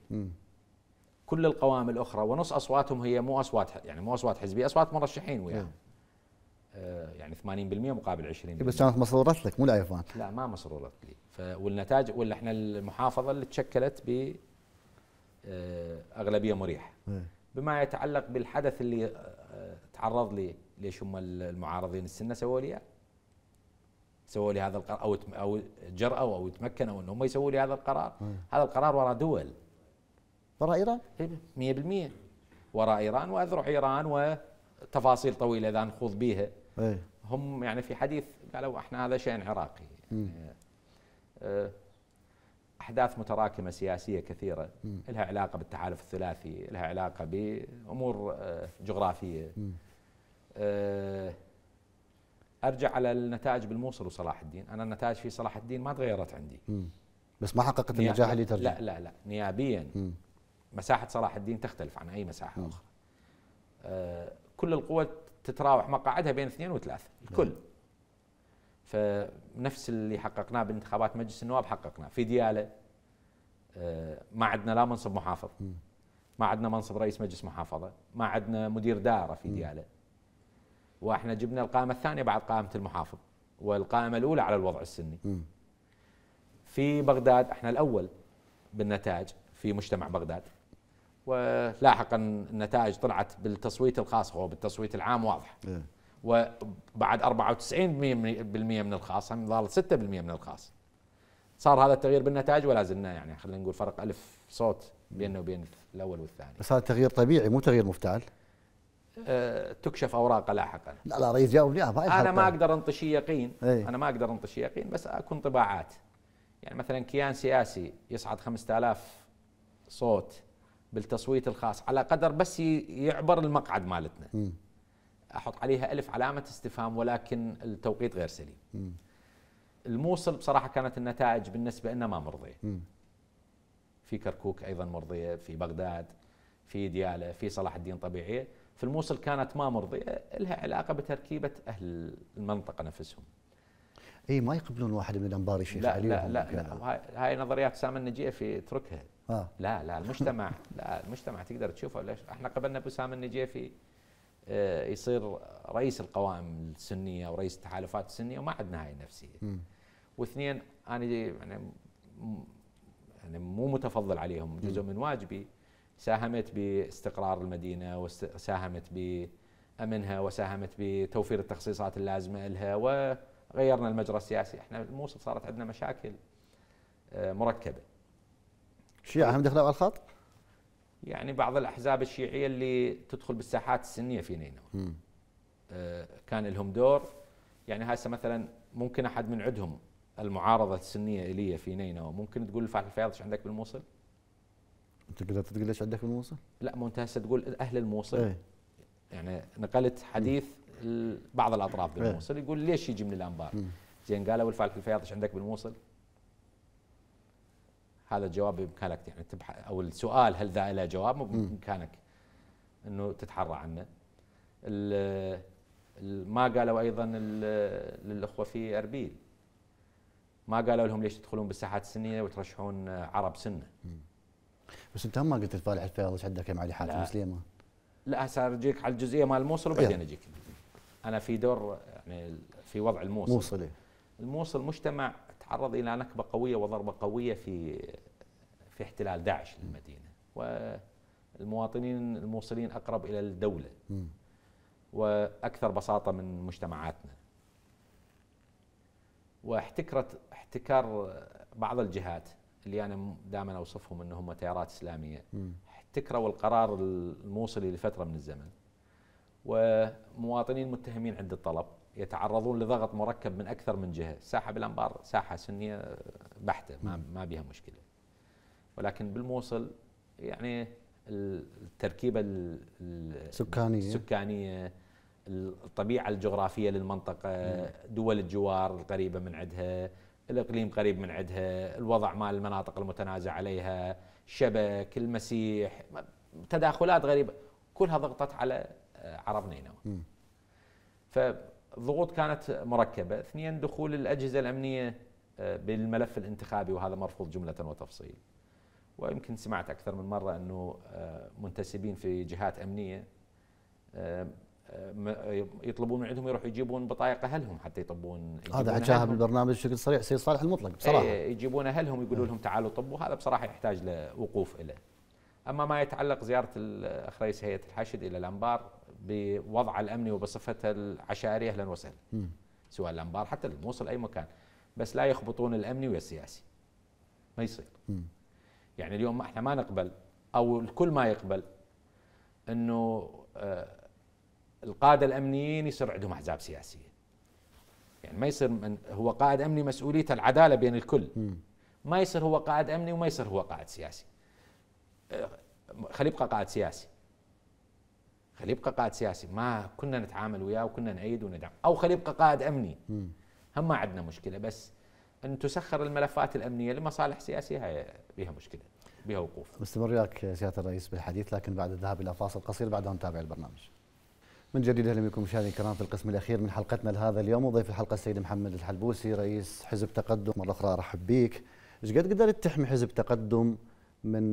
كل القوائم الاخرى ونص اصواتهم هي مو اصوات يعني مو اصوات حزبيه اصوات مرشحين وياهم نعم. آه، يعني 80% مقابل 20% إيه، بس كانت مصروره لك مو الايفون لا ما مصروره لي والنتائج ولا احنا المحافظه اللي تشكلت ب آه، اغلبيه مريحه إيه. بما يتعلق بالحدث اللي آه، تعرض لي ليش هم المعارضين السنه سووا لي سووا لي هذا القرار او او جرأوا او تمكنوا ان هم يسووا لي هذا القرار إيه. هذا القرار وراء دول وراء ايران 100% وراء ايران واذرع ايران وتفاصيل طويله اذا نخوض بيها إيه. هم يعني في حديث قالوا احنا هذا شان عراقي يعني آه، احداث متراكمه سياسيه كثيره م. لها علاقه بالتحالف الثلاثي لها علاقه بامور آه، جغرافيه م. آه، ارجع على النتائج بالموصل وصلاح الدين انا النتائج في صلاح الدين ما تغيرت عندي م. بس ما حققت النجاح اللي ترجع لا لا لا نيابيا م. مساحه صلاح الدين تختلف عن اي مساحه م. اخرى كل القوى تتراوح مقاعدها بين اثنين وثلاثه الكل نعم. فنفس اللي حققناه بانتخابات مجلس النواب حققناه في دياله آه، ما عندنا لا منصب محافظ ما عندنا منصب رئيس مجلس محافظه ما عندنا مدير دائره في دياله واحنا جبنا القائمه الثانيه بعد قائمه المحافظ والقائمه الاولى على الوضع السني في بغداد احنا الاول بالنتائج في مجتمع بغداد ولاحقا النتائج طلعت بالتصويت الخاص هو بالتصويت العام واضح إيه. وبعد 94% من الخاص هم يعني ظل 6% من الخاص صار هذا التغيير بالنتائج ولا زلنا يعني خلينا نقول فرق ألف صوت بيننا وبين الاول والثاني بس هذا تغيير طبيعي مو تغيير مفتعل أه تكشف اوراقه لاحقا لا لا رئيس جاوبني انا ما اقدر انطشي يقين ايه؟ انا ما اقدر انطشي يقين بس اكو انطباعات يعني مثلا كيان سياسي يصعد 5000 صوت بالتصويت الخاص على قدر بس يعبر المقعد مالتنا احط عليها الف علامه استفهام ولكن التوقيت غير سليم الموصل بصراحه كانت النتائج بالنسبه لنا ما مرضيه في كركوك ايضا مرضيه في بغداد في دياله في صلاح الدين طبيعيه في الموصل كانت ما مرضيه لها علاقه بتركيبه اهل المنطقه نفسهم اي ما يقبلون واحد من الانبار شيخ لا علي لا لا, لا, لا هاي نظريات سامة النجيه في اتركها آه. لا لا المجتمع لا المجتمع تقدر تشوفه ليش احنا قبلنا بسام النجيفي آه، يصير رئيس القوائم السنيه ورئيس التحالفات السنيه وما عندنا هاي النفسيه واثنين انا يعني يعني مو متفضل عليهم جزء من واجبي ساهمت باستقرار المدينه وساهمت بامنها وساهمت بتوفير التخصيصات اللازمه لها وغيرنا المجرى السياسي احنا الموصل صارت عندنا مشاكل آه، مركبه الشيعة هم دخلوا على الخط؟ يعني بعض الأحزاب الشيعية اللي تدخل بالساحات السنية في نينوى آه كان لهم دور يعني هسه مثلا ممكن أحد من عندهم المعارضة السنية الي في نينوى ممكن تقول فاتح الفياض ايش عندك بالموصل؟ انت قدرت تقول ايش عندك بالموصل؟ لا مو انت هسه تقول اهل الموصل ايه؟ يعني نقلت حديث بعض الاطراف إيه. بالموصل يقول ليش يجي من الانبار؟ زين قالوا الفالح الفياض ايش عندك بالموصل؟ هذا الجواب بامكانك يعني تبحث او السؤال هل ذا له جواب مو بامكانك انه تتحرى عنه ما قالوا ايضا للاخوه في اربيل ما قالوا لهم ليش تدخلون بالساحات السنيه وترشحون عرب سنه بس انت ما قلت الفالح الفيض ايش عندك مع علي حاتم سليمان لا هسه اجيك على الجزئيه مال الموصل وبعدين اجيك انا في دور يعني في وضع الموصل موصل إيه. الموصل مجتمع تعرض الى نكبه قويه وضربه قويه في في احتلال داعش للمدينه والمواطنين الموصلين اقرب الى الدوله واكثر بساطه من مجتمعاتنا واحتكرت احتكار بعض الجهات اللي انا دائما اوصفهم انهم تيارات اسلاميه احتكروا القرار الموصلي لفتره من الزمن ومواطنين متهمين عند الطلب يتعرضون لضغط مركب من اكثر من جهه، الساحه بالانبار ساحه سنيه بحته ما ما بها مشكله. ولكن بالموصل يعني التركيبه السكانيه السكانيه الطبيعه الجغرافيه للمنطقه، دول الجوار القريبه من عندها، الاقليم قريب من عندها، الوضع مال المناطق المتنازع عليها، شبك، المسيح، تداخلات غريبه، كلها ضغطت على آه، عرب نينوى. ف الضغوط كانت مركبة اثنين دخول الأجهزة الأمنية آه، بالملف الانتخابي وهذا مرفوض جملة وتفصيل ويمكن سمعت أكثر من مرة أنه آه، منتسبين في جهات أمنية آه، يطلبون من عندهم يروحوا يجيبون بطايق اهلهم حتى يطبون هذا حكاها بالبرنامج بشكل صريح سيد صالح المطلق إيه، بصراحه يجيبون اهلهم يقولوا لهم تعالوا طبوا هذا بصراحه يحتاج لوقوف له اما ما يتعلق زياره الاخ رئيس هيئه الحشد الى الانبار بوضع الامني وبصفتها العشائريه اهلا وسهلا سواء الانبار حتى الموصل اي مكان بس لا يخبطون الامني ويا السياسي ما يصير يعني اليوم احنا ما نقبل او الكل ما يقبل انه آه، القاده الامنيين يصير عندهم احزاب سياسيه يعني ما يصير من هو قائد امني مسؤوليته العداله بين الكل ما يصير هو قائد امني وما يصير هو قائد سياسي آه، خليه يبقى قائد سياسي خليه يبقى قائد سياسي ما كنا نتعامل وياه وكنا نأيد وندعم او خليه يبقى قائد امني هم ما عندنا مشكله بس ان تسخر الملفات الامنيه لمصالح سياسيه هي بها مشكله بها وقوف مستمر وياك سياده الرئيس بالحديث لكن بعد الذهاب الى فاصل قصير بعدها نتابع البرنامج من جديد اهلا بكم مشاهدينا الكرام في القسم الاخير من حلقتنا لهذا اليوم وضيف الحلقه السيد محمد الحلبوسي رئيس حزب تقدم مره اخرى ارحب بك ايش قد قدرت تحمي حزب تقدم من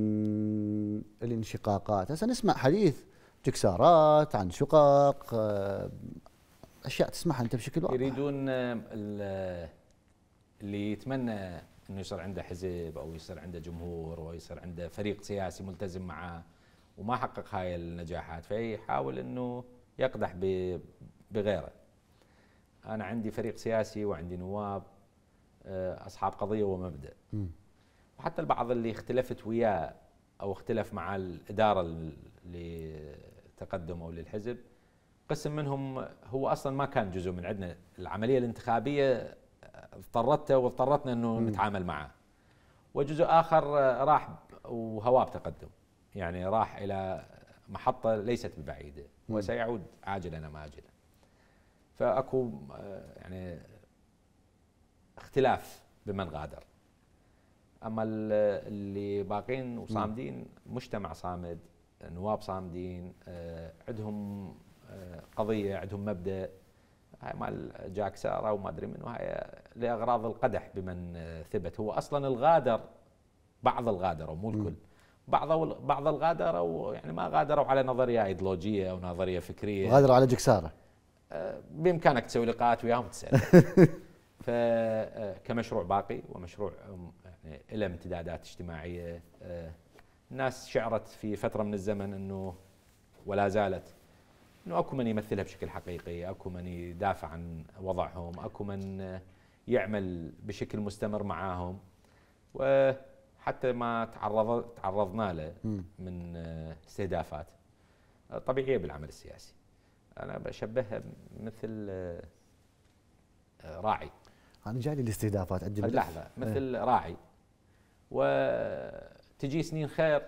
الانشقاقات هسه نسمع حديث تكسارات عن شقق آه، اشياء تسمعها انت بشكل واضح يريدون آه، اللي يتمنى انه يصير عنده حزب او يصير عنده جمهور او يصير عنده فريق سياسي ملتزم معه وما حقق هاي النجاحات فيحاول انه يقدح بغيره انا عندي فريق سياسي وعندي نواب آه، اصحاب قضيه ومبدا وحتى البعض اللي اختلفت وياه او اختلف مع الاداره اللي للتقدم أو للحزب قسم منهم هو أصلا ما كان جزء من عندنا العملية الانتخابية اضطرته واضطرتنا أنه م. نتعامل معه وجزء آخر راح وهواه بتقدم يعني راح إلى محطة ليست ببعيدة م. وسيعود عاجلا أم آجلا فأكو يعني اختلاف بمن غادر اما اللي باقين وصامدين مجتمع صامد نواب صامدين آه، عندهم آه، قضيه عندهم مبدا هاي مال جاك ساره وما ادري منو هاي لاغراض القدح بمن آه، ثبت هو اصلا الغادر بعض الغادروا مو الكل بعض بعض الغادروا يعني ما غادروا على نظريه ايديولوجيه او نظريه فكريه غادروا على جكساره بامكانك تسوي لقاءات وياهم تسال فكمشروع باقي ومشروع يعني له امتدادات اجتماعيه الناس شعرت في فتره من الزمن انه ولا زالت انه اكو من يمثلها بشكل حقيقي، اكو من يدافع عن وضعهم، اكو من يعمل بشكل مستمر معاهم وحتى ما تعرض تعرضنا له من استهدافات طبيعيه بالعمل السياسي. انا بشبهها مثل راعي. انا جاي لي الاستهدافات لحظه إيه. مثل راعي و تجي سنين خير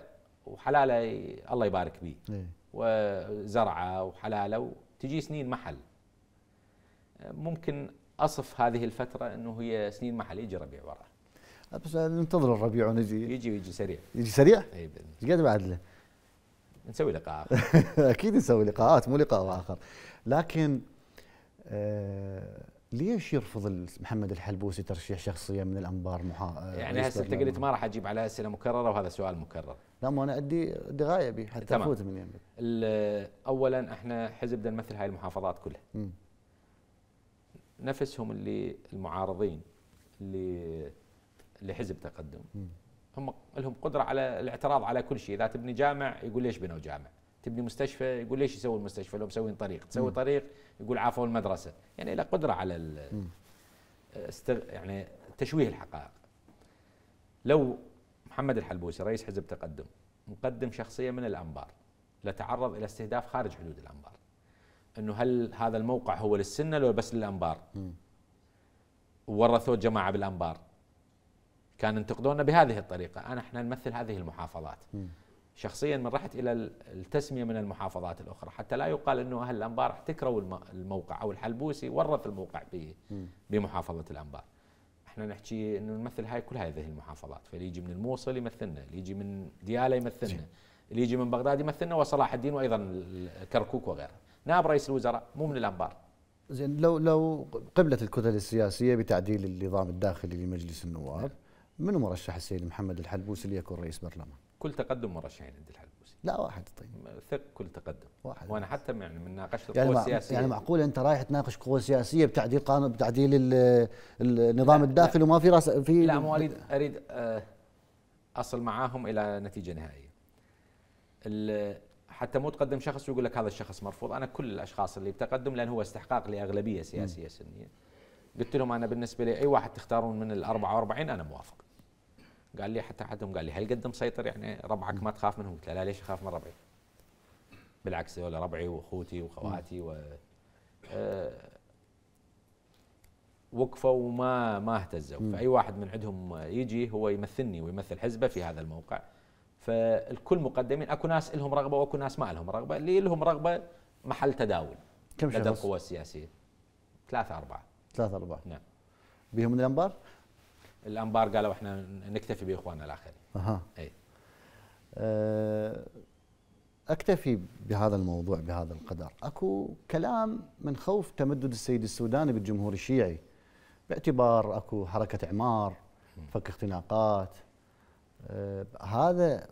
وحلاله الله يبارك به إيه. وزرعه وحلاله وتجي سنين محل ممكن اصف هذه الفتره انه هي سنين محل يجي ربيع وراء بس ننتظر الربيع ونجي يجي ويجي سريع يجي سريع؟ اي ايش قد بعد له؟ نسوي لقاء اكيد نسوي لقاءات مو لقاء اخر لكن آه ليش يرفض محمد الحلبوسي ترشيح شخصيه من الانبار محا... آه، يعني هسه انت قلت ما راح اجيب على اسئله مكرره وهذا سؤال مكرر لا ما انا ادي دغايه به حتى تمام. افوت من يمك اولا احنا حزب بدنا نمثل هاي المحافظات كلها م. نفسهم اللي المعارضين اللي لحزب تقدم م. هم لهم قدره على الاعتراض على كل شيء اذا تبني جامع يقول ليش بنوا جامع تبني مستشفى يقول ليش يسوي المستشفى لو مسوين طريق تسوي طريق يقول عافوا المدرسه يعني له قدره على استغ... يعني تشويه الحقائق لو محمد الحلبوسي رئيس حزب تقدم مقدم شخصيه من الانبار لتعرض الى استهداف خارج حدود الانبار انه هل هذا الموقع هو للسنه لو بس للانبار ورثوه جماعه بالانبار كان ينتقدونا بهذه الطريقه انا احنا نمثل هذه المحافظات شخصيا من رحت الى التسميه من المحافظات الاخرى حتى لا يقال انه اهل الانبار احتكروا الموقع او الحلبوسي ورث الموقع بمحافظه الانبار. احنا نحكي انه نمثل هاي كل هذه المحافظات فاللي يجي من الموصل يمثلنا، اللي يجي من دياله يمثلنا، اللي يجي من بغداد يمثلنا وصلاح الدين وايضا كركوك وغيره. نائب رئيس الوزراء مو من الانبار. زين لو لو قبلت الكتل السياسيه بتعديل النظام الداخلي لمجلس النواب من مرشح السيد محمد الحلبوسي ليكون رئيس برلمان؟ كل تقدم مرشحين عند الحلبوسي لا واحد طيب ثق كل تقدم واحد وانا حتى يعني من ناقشت يعني القوى يعني السياسيه يعني معقول انت رايح تناقش قوى سياسيه بتعديل قانون بتعديل النظام لا الداخلي لا وما في راس في لا مو اريد اريد آه، اصل معاهم الى نتيجه نهائيه حتى مو تقدم شخص ويقول لك هذا الشخص مرفوض انا كل الاشخاص اللي بتقدم لان هو استحقاق لاغلبيه سياسيه سنيه قلت لهم انا بالنسبه لي اي واحد تختارون من ال 44 انا موافق قال لي حتى احدهم قال لي هل قد مسيطر يعني ربعك ما تخاف منهم؟ قلت له لا ليش اخاف من ربعي؟ بالعكس هذول ربعي واخوتي واخواتي و أه، وقفوا وما ما اهتزوا فاي واحد من عندهم يجي هو يمثلني ويمثل حزبه في هذا الموقع فالكل مقدمين اكو ناس لهم رغبه واكو ناس ما لهم رغبه اللي لهم رغبه محل تداول كم شخص؟ لدى القوى السياسيه ثلاثة أربعة ثلاثة أربعة نعم بهم الأنبار؟ الانبار قالوا احنا نكتفي باخواننا الاخرين. اها. اي. أه، اكتفي بهذا الموضوع بهذا القدر، اكو كلام من خوف تمدد السيد السوداني بالجمهور الشيعي باعتبار اكو حركه اعمار، فك اختناقات. أه هذا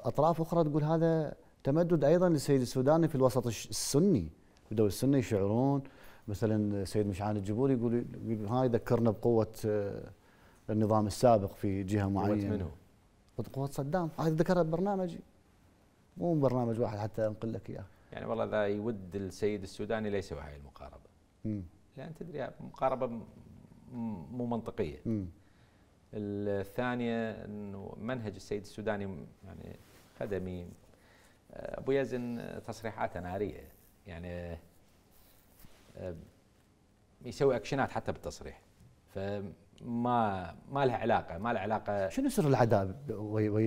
اطراف اخرى تقول هذا تمدد ايضا للسيد السوداني في الوسط السني، بدو السنه يشعرون مثلا السيد مشعان الجبوري يقول هاي ذكرنا بقوه أه، النظام السابق في جهه معينه منه؟ قوات صدام هذه ذكرها ببرنامجي مو برنامج واحد حتى انقل لك اياه يعني والله اذا يود السيد السوداني ليس يسوي هاي المقاربه مم. لان تدري مقاربه مو منطقيه مم. الثانيه انه منهج السيد السوداني يعني خدمي آه، ابو يزن تصريحاته ناريه يعني آه، آه، يسوي اكشنات حتى بالتصريح ف ما ما لها علاقه ما لها علاقه شنو سر العداء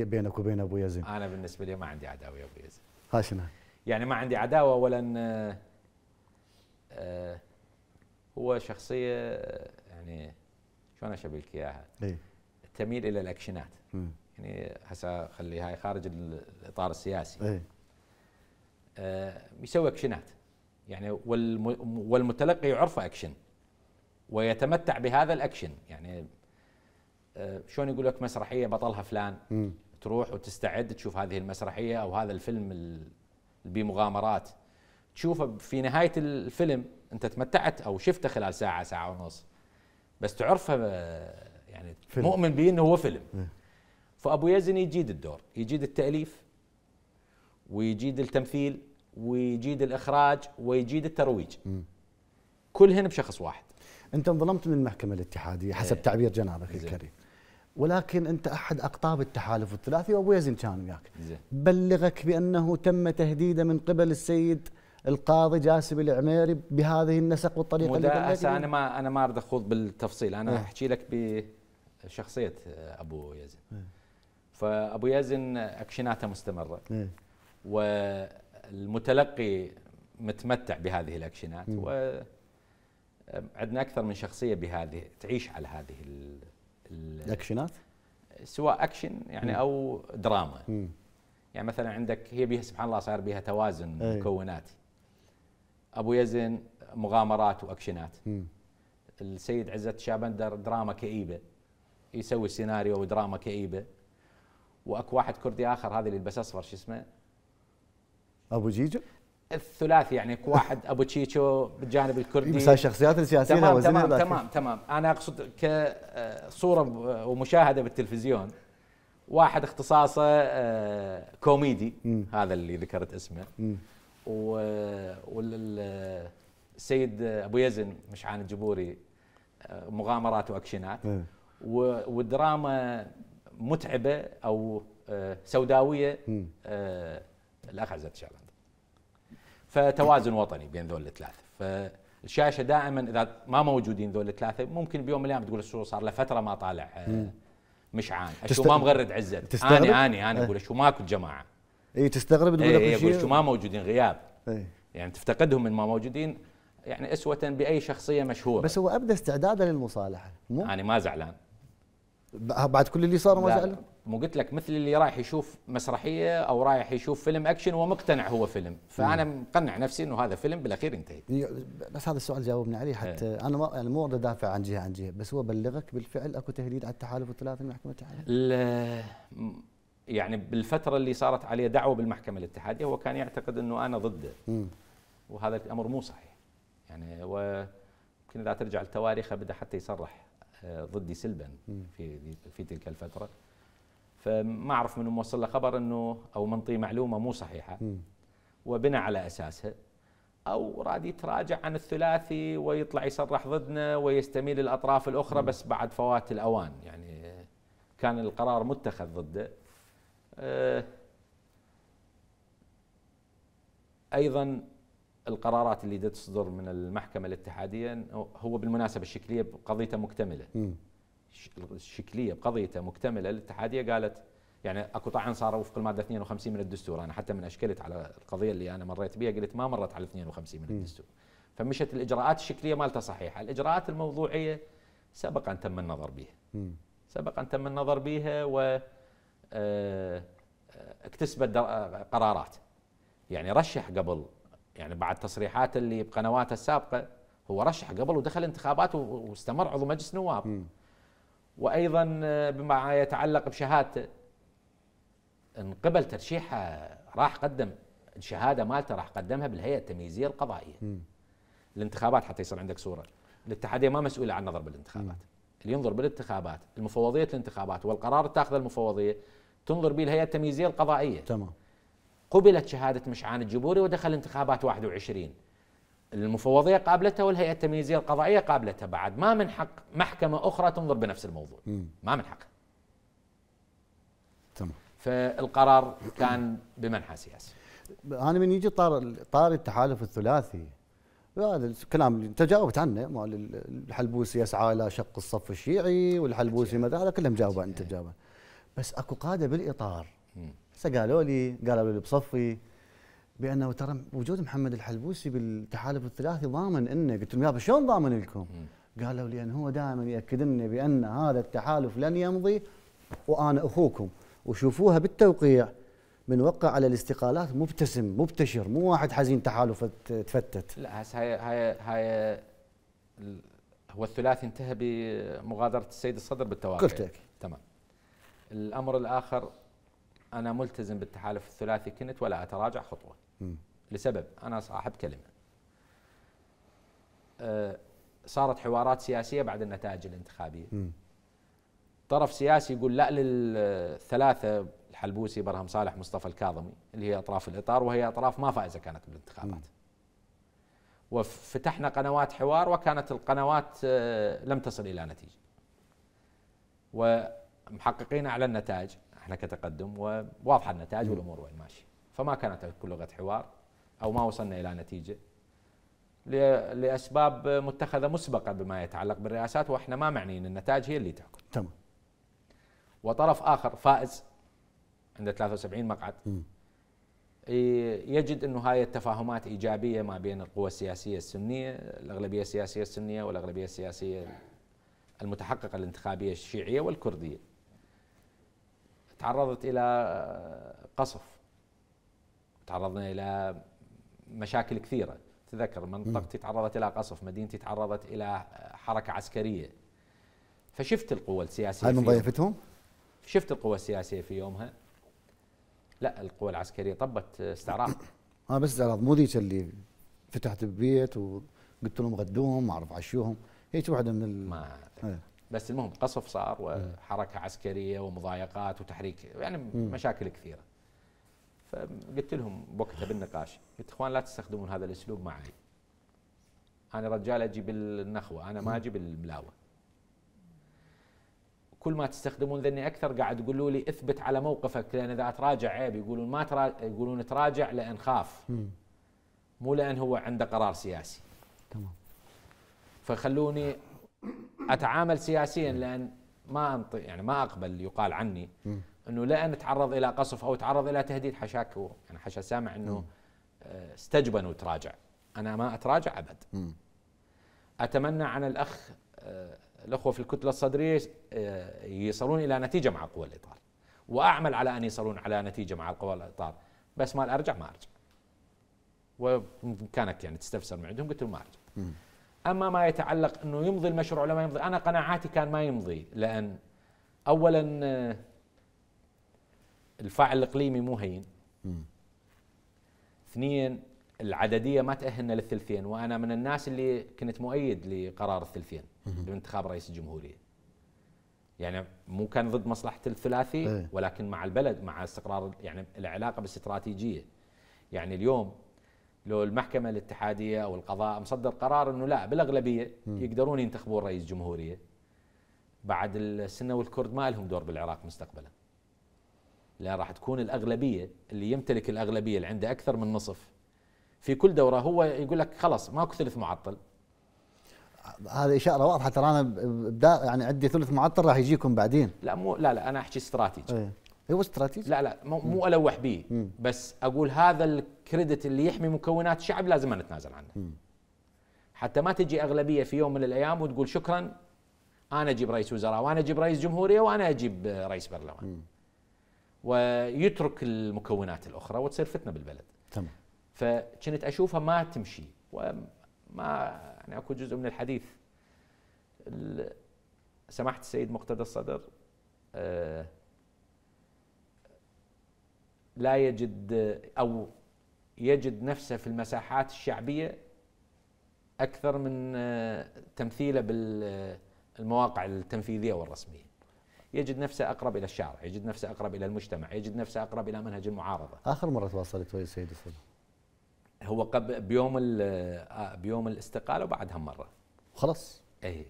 بينك وبين ابو يزن؟ انا بالنسبه لي ما عندي عداوه ويا ابو يزن ها شنو؟ يعني ما عندي عداوه اولا آه،, آه هو شخصيه آه، يعني شلون اشبه لك اياها؟ إيه. تميل الى الاكشنات م. يعني هسه خلي هاي خارج الاطار السياسي اي آه يسوي اكشنات يعني والمتلقي يعرفه اكشن ويتمتع بهذا الاكشن يعني آه، شلون يقول لك مسرحيه بطلها فلان تروح وتستعد تشوف هذه المسرحيه او هذا الفيلم اللي بمغامرات تشوفه في نهايه الفيلم انت تمتعت او شفته خلال ساعه ساعه ونص بس تعرفه آه، يعني فيلم. مؤمن به انه هو فيلم فابو يزن يجيد الدور يجيد التاليف ويجيد التمثيل ويجيد الاخراج ويجيد الترويج كلهن بشخص واحد انت انظلمت من المحكمه الاتحاديه حسب إيه. تعبير جنابك الكريم ولكن انت احد اقطاب التحالف الثلاثي وابو يزن كان وياك بلغك بانه تم تهديده من قبل السيد القاضي جاسم العميري بهذه النسق والطريقه اللي هسه انا ما انا ما اريد اخوض بالتفصيل انا اه. احكي لك بشخصيه ابو يزن إيه. فابو يزن اكشناته مستمره اه. والمتلقي متمتع بهذه الاكشنات إيه. و عندنا اكثر من شخصيه بهذه تعيش على هذه الاكشنات سواء اكشن يعني او دراما يعني مثلا عندك هي بها سبحان الله صار بها توازن مكونات ابو يزن مغامرات واكشنات السيد عزت شابندر دراما كئيبه يسوي سيناريو ودراما كئيبه واكو واحد كردي اخر هذا اللي يلبس اصفر شو اسمه ابو جيجو الثلاثي يعني واحد ابو تشيتشو بالجانب الكردي بس الشخصيات السياسيه تمام تمام تمام تمام انا اقصد كصوره آه، آه، ومشاهده بالتلفزيون واحد اختصاصه آه، كوميدي هذا اللي ذكرت اسمه والسيد ابو يزن مشعان الجبوري مغامرات واكشنات إيه. ودراما متعبه او سوداويه الاخ عزت شعبان فتوازن وطني بين ذول الثلاثه فالشاشه دائما اذا ما موجودين ذول الثلاثه ممكن بيوم من الايام تقول السور صار له فتره ما طالع آه، مشعان عان تست... ما مغرد عزت تستغرب؟ اني اني انا إيه. اقول شو ماكو جماعه اي تستغرب تقول إيه إيه شو ما موجودين غياب إيه؟ يعني تفتقدهم من ما موجودين يعني اسوه باي شخصيه مشهوره بس هو ابدى استعداده للمصالحه مو انا ما زعلان بعد كل اللي صار ما زعلان مو قلت لك مثل اللي رايح يشوف مسرحيه او رايح يشوف فيلم اكشن ومقتنع هو فيلم فانا مقنع نفسي انه هذا فيلم بالاخير انتهي بس هذا السؤال جاوبني عليه إيه. حتى هي. انا ما يعني مو دافع عن جهه عن جهه بس هو بلغك بالفعل اكو تهديد على التحالف الثلاثي المحكمه الاتحاديه يعني بالفتره اللي صارت عليه دعوه بالمحكمه الاتحاديه هو كان يعتقد انه انا ضده م. وهذا الامر مو صحيح يعني و يمكن اذا ترجع لتواريخه بدا حتى يصرح آه، ضدي سلبا في في تلك الفتره فما اعرف من موصل له خبر انه او منطي معلومه مو صحيحه وبنى على اساسها او راد يتراجع عن الثلاثي ويطلع يصرح ضدنا ويستميل الاطراف الاخرى بس بعد فوات الاوان يعني كان القرار متخذ ضده أه، ايضا القرارات اللي تصدر من المحكمه الاتحاديه هو بالمناسبه الشكليه قضيته مكتمله الشكليه بقضيته مكتمله الاتحاديه قالت يعني اكو طعن صار وفق الماده 52 من الدستور انا حتى من اشكلت على القضيه اللي انا مريت بها قلت ما مرت على 52 من الدستور فمشت الاجراءات الشكليه مالته صحيحه الاجراءات الموضوعيه سبق ان تم النظر بها سبق ان تم النظر بها و آه، اكتسبت قرارات يعني رشح قبل يعني بعد تصريحات اللي بقنواته السابقه هو رشح قبل ودخل انتخابات واستمر عضو مجلس نواب وايضا آه، بما يتعلق بشهادته ان قبل ترشيحه راح قدم الشهاده مالته راح قدمها بالهيئه التمييزيه القضائيه م. الانتخابات حتى يصير عندك صوره الاتحاديه ما مسؤوله عن النظر بالانتخابات م. اللي ينظر بالانتخابات المفوضيه الانتخابات والقرار تاخذ المفوضيه تنظر به الهيئه التمييزيه القضائيه تمام قبلت شهاده مشعان الجبوري ودخل انتخابات 21 المفوضيه قابلتها والهيئه التمييزيه القضائيه قابلتها بعد ما من حق محكمه اخرى تنظر بنفس الموضوع م. ما من حق تمام فالقرار كان بمنحى سياسي انا من يجي طار طار التحالف الثلاثي هذا الكلام اللي انت جاوبت عنه مال الحلبوسي يسعى الى شق الصف الشيعي والحلبوسي ماذا هذا كلهم جاوبوا انت جاوبه بس اكو قاده بالاطار هسه قالوا لي قالوا لي بصفي بانه ترى وجود محمد الحلبوسي بالتحالف الثلاثي ضامن انه قلت لهم يابا شلون ضامن لكم؟ قالوا ان هو دائما ياكد لنا بان هذا التحالف لن يمضي وانا اخوكم وشوفوها بالتوقيع من وقع على الاستقالات مبتسم مبتشر مو واحد حزين تحالف تفتت لا هسه هاي هاي هاي هو الثلاثي انتهى بمغادره السيد الصدر بالتوقيع قلت لك تمام الامر الاخر انا ملتزم بالتحالف الثلاثي كنت ولا اتراجع خطوه لسبب انا صاحب كلمه آه، صارت حوارات سياسيه بعد النتائج الانتخابيه م. طرف سياسي يقول لا للثلاثه الحلبوسي برهم صالح مصطفى الكاظمي اللي هي اطراف الاطار وهي اطراف ما فائزه كانت بالانتخابات م. وفتحنا قنوات حوار وكانت القنوات آه، لم تصل الى نتيجه ومحققين على النتائج احنا كتقدم وواضحه النتائج والامور وين ماشيه فما كانت تكون لغه حوار او ما وصلنا الى نتيجه لاسباب متخذه مسبقا بما يتعلق بالرئاسات واحنا ما معنيين النتائج هي اللي تحكم تمام وطرف اخر فائز عنده 73 مقعد م. يجد انه هاي التفاهمات ايجابيه ما بين القوى السياسيه السنيه، الاغلبيه السياسيه السنيه والاغلبيه السياسيه المتحققه الانتخابيه الشيعيه والكرديه. تعرضت الى قصف تعرضنا الى مشاكل كثيره تذكر منطقتي تعرضت الى قصف مدينتي تعرضت الى حركه عسكريه فشفت القوى السياسيه هل من ضيفتهم شفت القوى السياسيه في يومها لا القوى العسكريه طبت استعراض اه بس استعراض مو ذيك اللي فتحت ببيت وقلت لهم غدوهم ما اعرف عشوهم هيك واحده من ال... ما بس المهم قصف صار وحركه عسكريه ومضايقات وتحريك يعني مشاكل كثيره فقلت لهم وقتها بالنقاش قلت اخوان لا تستخدمون هذا الاسلوب معي انا رجال اجيب النخوه انا ما اجيب الملاوه كل ما تستخدمون ذني اكثر قاعد تقولوا لي اثبت على موقفك لان اذا تراجع عيب يقولون ما يقولون تراجع لان خاف مو لان هو عنده قرار سياسي تمام فخلوني اتعامل سياسيا لان ما أنطي يعني ما اقبل يقال عني انه لا ان تعرض الى قصف او تعرض الى تهديد حشاك هو يعني حشا سامع انه آه، استجبن وتراجع انا ما اتراجع ابد اتمنى عن الاخ آه، الاخوه في الكتله الصدريه آه، يصلون الى نتيجه مع قوى الاطار واعمل على ان يصلون على نتيجه مع قوى الاطار بس ما ارجع ما ارجع وكانك يعني تستفسر من عندهم قلت لهم ما ارجع اما ما يتعلق انه يمضي المشروع ولا ما يمضي انا قناعاتي كان ما يمضي لان اولا الفاعل الاقليمي مو هين اثنين العدديه ما تاهلنا للثلثين وانا من الناس اللي كنت مؤيد لقرار الثلثين بانتخاب رئيس الجمهوريه يعني مو كان ضد مصلحه الثلاثي إيه. ولكن مع البلد مع استقرار يعني العلاقه بالاستراتيجيه يعني اليوم لو المحكمه الاتحاديه او القضاء مصدر قرار انه لا بالاغلبيه يقدرون ينتخبون رئيس جمهوريه بعد السنه والكرد ما لهم دور بالعراق مستقبلا لا راح تكون الأغلبية اللي يمتلك الأغلبية اللي عنده أكثر من نصف في كل دورة هو يقول لك خلاص ماكو ثلث معطل هذه إشارة واضحة ترى أنا يعني عندي ثلث معطل راح يجيكم بعدين لا مو لا لا أنا أحكي استراتيجي ايه هو استراتيجي لا لا مو, مو ألوح به بس أقول هذا الكريدت اللي يحمي مكونات الشعب لازم أنا أتنازل عنه حتى ما تجي أغلبية في يوم من الأيام وتقول شكرا أنا أجيب رئيس وزراء وأنا أجيب رئيس جمهورية وأنا أجيب رئيس برلمان مم. ويترك المكونات الاخرى وتصير فتنه بالبلد. تمام. فكنت اشوفها ما تمشي وما يعني اكو جزء من الحديث سماحه السيد مقتدى الصدر آه، لا يجد او يجد نفسه في المساحات الشعبيه اكثر من آه، تمثيله بالمواقع التنفيذيه والرسميه. يجد نفسه أقرب إلى الشارع يجد نفسه أقرب إلى المجتمع يجد نفسه أقرب إلى منهج المعارضة آخر مرة تواصلت ويا السيد فل هو قبل بيوم آه، بيوم الاستقالة وبعدها مرة خلاص ايه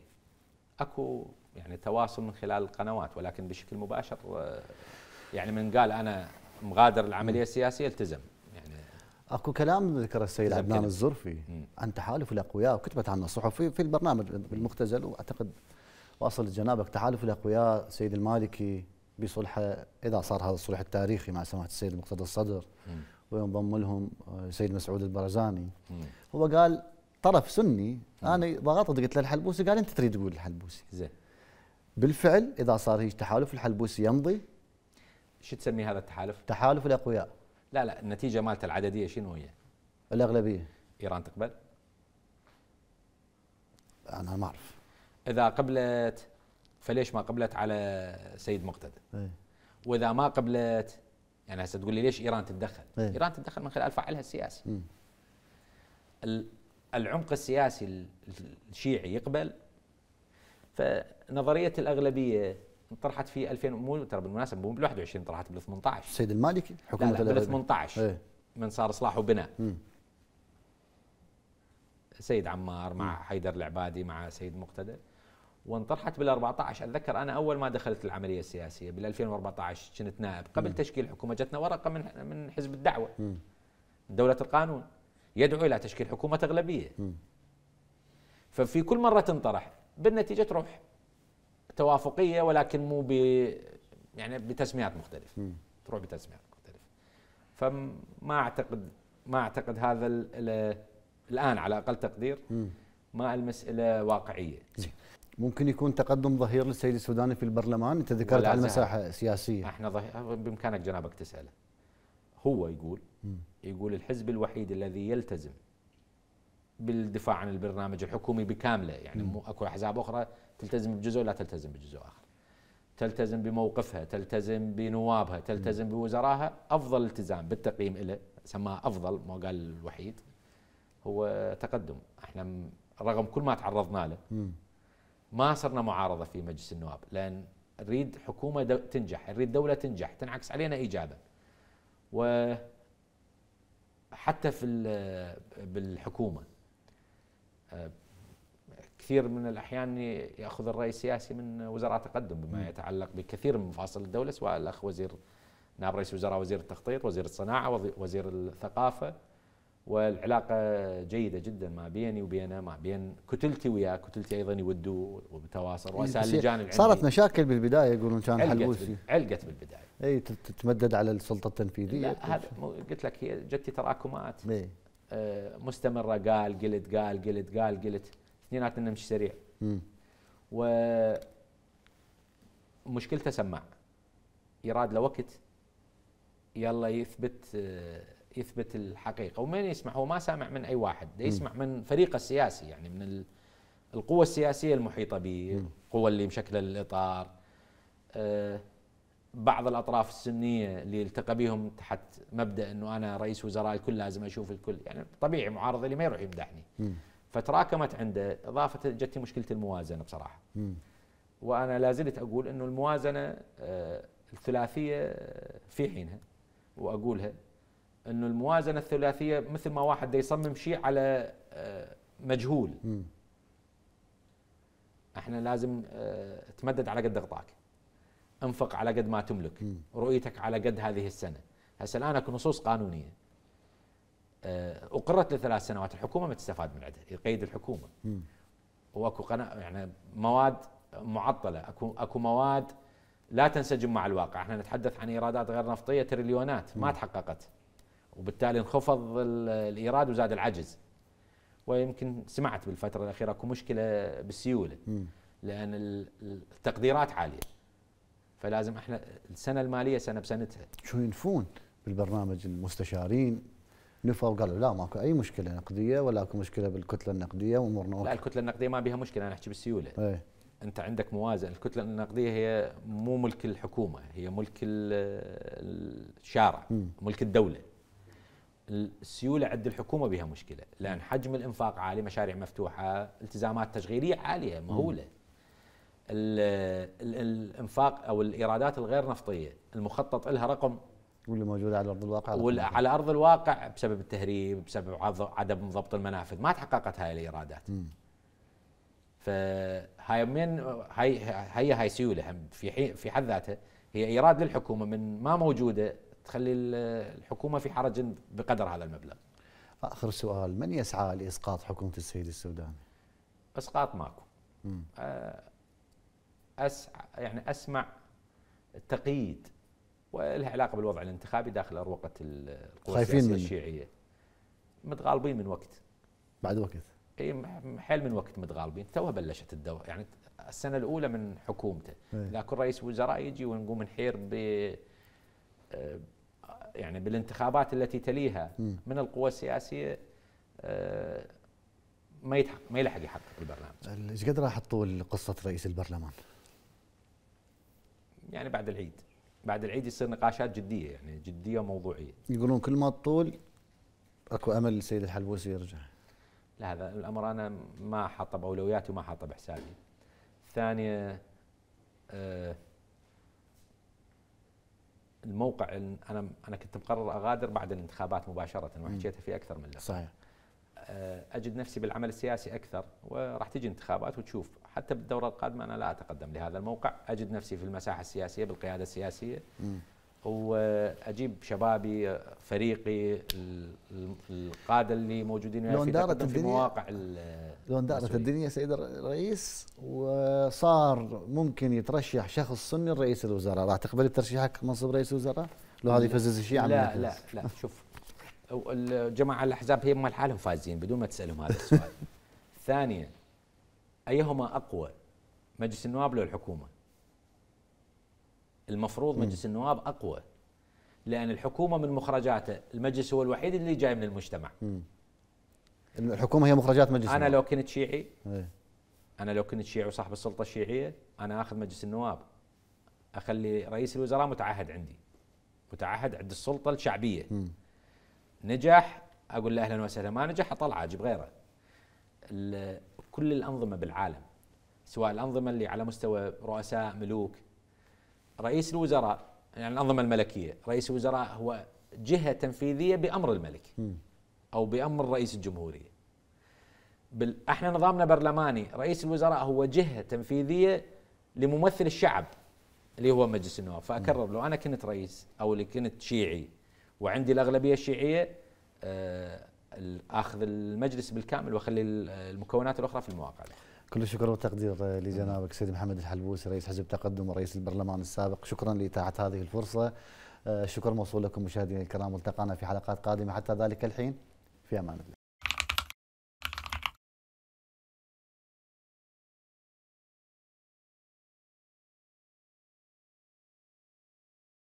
أكو يعني تواصل من خلال القنوات ولكن بشكل مباشر آه، يعني من قال أنا مغادر العملية السياسية التزم يعني اكو كلام ذكر السيد عدنان الزرفي عن تحالف الاقوياء وكتبت عنه صحفي في البرنامج المختزل واعتقد واصل لجنابك تحالف الاقوياء سيد المالكي بصلح اذا صار هذا الصلح التاريخي مع سماحه السيد مقتدى الصدر وينضم لهم السيد آه، مسعود البرزاني هو قال طرف سني انا ضغطت قلت له الحلبوسي قال انت تريد تقول الحلبوسي زين بالفعل اذا صار هيك تحالف الحلبوسي يمضي شو تسمي هذا التحالف؟ تحالف الاقوياء لا لا النتيجه مالته العدديه شنو هي؟ الاغلبيه ايران تقبل؟ انا ما اعرف اذا قبلت فليش ما قبلت على سيد مقتدى أيه. واذا ما قبلت يعني هسه تقول لي ليش ايران تتدخل أي. ايران تتدخل من خلال فعلها السياسي م. العمق السياسي الشيعي يقبل فنظريه الاغلبيه طرحت في 2000 مو ترى بالمناسبه مو بال 21 طرحت بال 18 السيد المالكي حكومه لا, لا بال 18 إيه. من صار اصلاح وبناء م. سيد عمار مع م. حيدر العبادي مع سيد مقتدى وانطرحت بال 14 اتذكر انا اول ما دخلت العمليه السياسيه بال 2014 كنت نائب قبل م. تشكيل الحكومه جتنا ورقه من من حزب الدعوه م. دوله القانون يدعو الى تشكيل حكومه اغلبيه م. ففي كل مره تنطرح بالنتيجه تروح توافقيه ولكن مو ب يعني بتسميات مختلفه م. تروح بتسميات مختلفه فما اعتقد ما اعتقد هذا الان على اقل تقدير م. ما المساله واقعيه ممكن يكون تقدم ظهير للسيد السوداني في البرلمان انت ذكرت على المساحه السياسيه احنا ظهير بامكانك جنابك تساله هو يقول يقول الحزب الوحيد الذي يلتزم بالدفاع عن البرنامج الحكومي بكامله يعني مو اكو احزاب اخرى تلتزم بجزء لا تلتزم بجزء اخر تلتزم بموقفها تلتزم بنوابها تلتزم بوزرائها افضل التزام بالتقييم له سماه افضل ما قال الوحيد هو تقدم احنا رغم كل ما تعرضنا له ما صرنا معارضه في مجلس النواب لان نريد حكومه دو تنجح، نريد دوله تنجح، تنعكس علينا ايجابا. و حتى في بالحكومه آه، كثير من الاحيان ياخذ الراي السياسي من وزراء تقدم بما يتعلق بكثير من مفاصل الدوله سواء الاخ وزير نائب رئيس وزراء وزير التخطيط، وزير الصناعه، وزير الثقافه والعلاقه جيده جدا ما بيني وبينه ما بين كتلتي وياه كتلتي ايضا يودوا وبتواصل وسائل إيه، الجانب العلميه صارت مشاكل بالبدايه يقولون كان حلبوسي علقت بالبدايه اي تتمدد على السلطه التنفيذيه لا هذا قلت لك هي جت تراكمات إيه. آه، مستمره قال قلت قال قلت قال قلت اثنيناتنا نمشي سريع مم. و مشكلته سماع يراد له وقت يلا يثبت آه يثبت الحقيقه ومن يسمع هو ما سامع من اي واحد ده يسمع من فريقه السياسي يعني من القوة السياسية المحيطة به القوة اللي مشكلة الإطار آه، بعض الأطراف السنية اللي التقى بهم تحت مبدأ أنه أنا رئيس وزراء الكل لازم أشوف الكل يعني طبيعي معارض اللي ما يروح يمدحني فتراكمت عنده إضافة جتني مشكلة الموازنة بصراحة وأنا لازلت أقول أنه الموازنة آه، الثلاثية آه، في حينها وأقولها انه الموازنه الثلاثيه مثل ما واحد يصمم شيء على آه، مجهول احنا لازم اه تمدد على قد غطاك انفق على قد ما تملك رؤيتك على قد هذه السنه هسه الان اكو نصوص قانونيه اه اقرت لثلاث سنوات الحكومه ما تستفاد من عندها يقيد الحكومه واكو قناة يعني مواد معطله اكو اكو مواد لا تنسجم مع الواقع احنا نتحدث عن ايرادات غير نفطيه تريليونات ما تحققت وبالتالي انخفض الايراد وزاد العجز ويمكن سمعت بالفتره الاخيره اكو مشكله بالسيوله لان التقديرات عاليه فلازم احنا السنه الماليه سنه بسنتها شو ينفون بالبرنامج المستشارين نفوا وقالوا لا ماكو اي مشكله نقديه ولا اكو مشكله بالكتله النقديه وامورنا لا الكتله النقديه ما بها مشكله انا احكي بالسيوله ايه؟ انت عندك موازنه الكتله النقديه هي مو ملك الحكومه هي ملك الشارع ملك الدوله السيوله عند الحكومه بها مشكله لان حجم الانفاق عالي مشاريع مفتوحه التزامات تشغيليه عاليه مهوله الانفاق او الايرادات الغير نفطيه المخطط لها رقم واللي موجود على ارض الواقع على ارض الواقع بسبب التهريب بسبب عدم ضبط المنافذ ما تحققت هاي الايرادات فهاي من هاي هي هاي سيوله في في حد ذاتها هي ايراد للحكومه من ما موجوده تخلي الحكومه في حرج بقدر هذا المبلغ. اخر سؤال من يسعى لاسقاط حكومه السيد السوداني؟ اسقاط ماكو. آه، اسعى يعني اسمع تقييد ولها علاقه بالوضع الانتخابي داخل اروقه القوى السياسيه الشيعيه. متغالبين من وقت. بعد وقت. اي حيل من وقت متغالبين توها بلشت الدوره يعني السنه الاولى من حكومته لكن رئيس وزراء يجي ونقوم نحير ب آه، يعني بالانتخابات التي تليها من القوى السياسيه آه، ما يتحق ما يلحق يحقق البرنامج. ايش قد راح تطول قصه رئيس البرلمان؟ يعني بعد العيد، بعد العيد يصير نقاشات جديه يعني جديه وموضوعيه. يقولون كل ما تطول اكو امل السيد الحلبوسي يرجع. لا هذا الامر انا ما حاطه باولوياتي وما حاطه بحسابي. ثانيه آه الموقع انا انا كنت مقرر اغادر بعد الانتخابات مباشره وحكيتها في اكثر من لقاء صحيح آه، اجد نفسي بالعمل السياسي اكثر وراح تجي انتخابات وتشوف حتى بالدوره القادمه انا لا اتقدم لهذا الموقع اجد نفسي في المساحه السياسيه بالقياده السياسيه م. واجيب شبابي فريقي القاده اللي موجودين في دارت في مواقع لو دارت الدنيا سيد الرئيس وصار ممكن يترشح شخص سني لرئيس الوزراء راح تقبل ترشيحك منصب رئيس الوزراء لو هذا يفزز الشيعة لا لا لا شوف الجماعه الاحزاب هي لحالهم فازين بدون ما تسالهم هذا السؤال ثانيا ايهما اقوى مجلس النواب ولا الحكومه المفروض مجلس النواب اقوى لان الحكومه من مخرجاته المجلس هو الوحيد اللي جاي من المجتمع الحكومه هي مخرجات مجلس انا لو كنت شيعي إيه. انا لو كنت شيعي وصاحب السلطه الشيعيه انا اخذ مجلس النواب اخلي رئيس الوزراء متعهد عندي متعهد عند السلطه الشعبيه مم. نجح اقول له اهلا وسهلا ما نجح اطلع اجيب غيره كل الانظمه بالعالم سواء الانظمه اللي على مستوى رؤساء ملوك رئيس الوزراء يعني الأنظمة الملكية رئيس الوزراء هو جهة تنفيذية بأمر الملك أو بأمر رئيس الجمهورية بل احنا نظامنا برلماني رئيس الوزراء هو جهة تنفيذية لممثل الشعب اللي هو مجلس النواب فأكرر لو أنا كنت رئيس أو اللي كنت شيعي وعندي الأغلبية الشيعية آه اخذ المجلس بالكامل واخلي المكونات الاخرى في المواقع كل الشكر والتقدير لجنابك سيد محمد الحلبوسي رئيس حزب تقدم ورئيس البرلمان السابق شكرا لإتاحة هذه الفرصة الشكر آه، موصول لكم مشاهدينا الكرام والتقانا في حلقات قادمة حتى ذلك الحين في أمان الله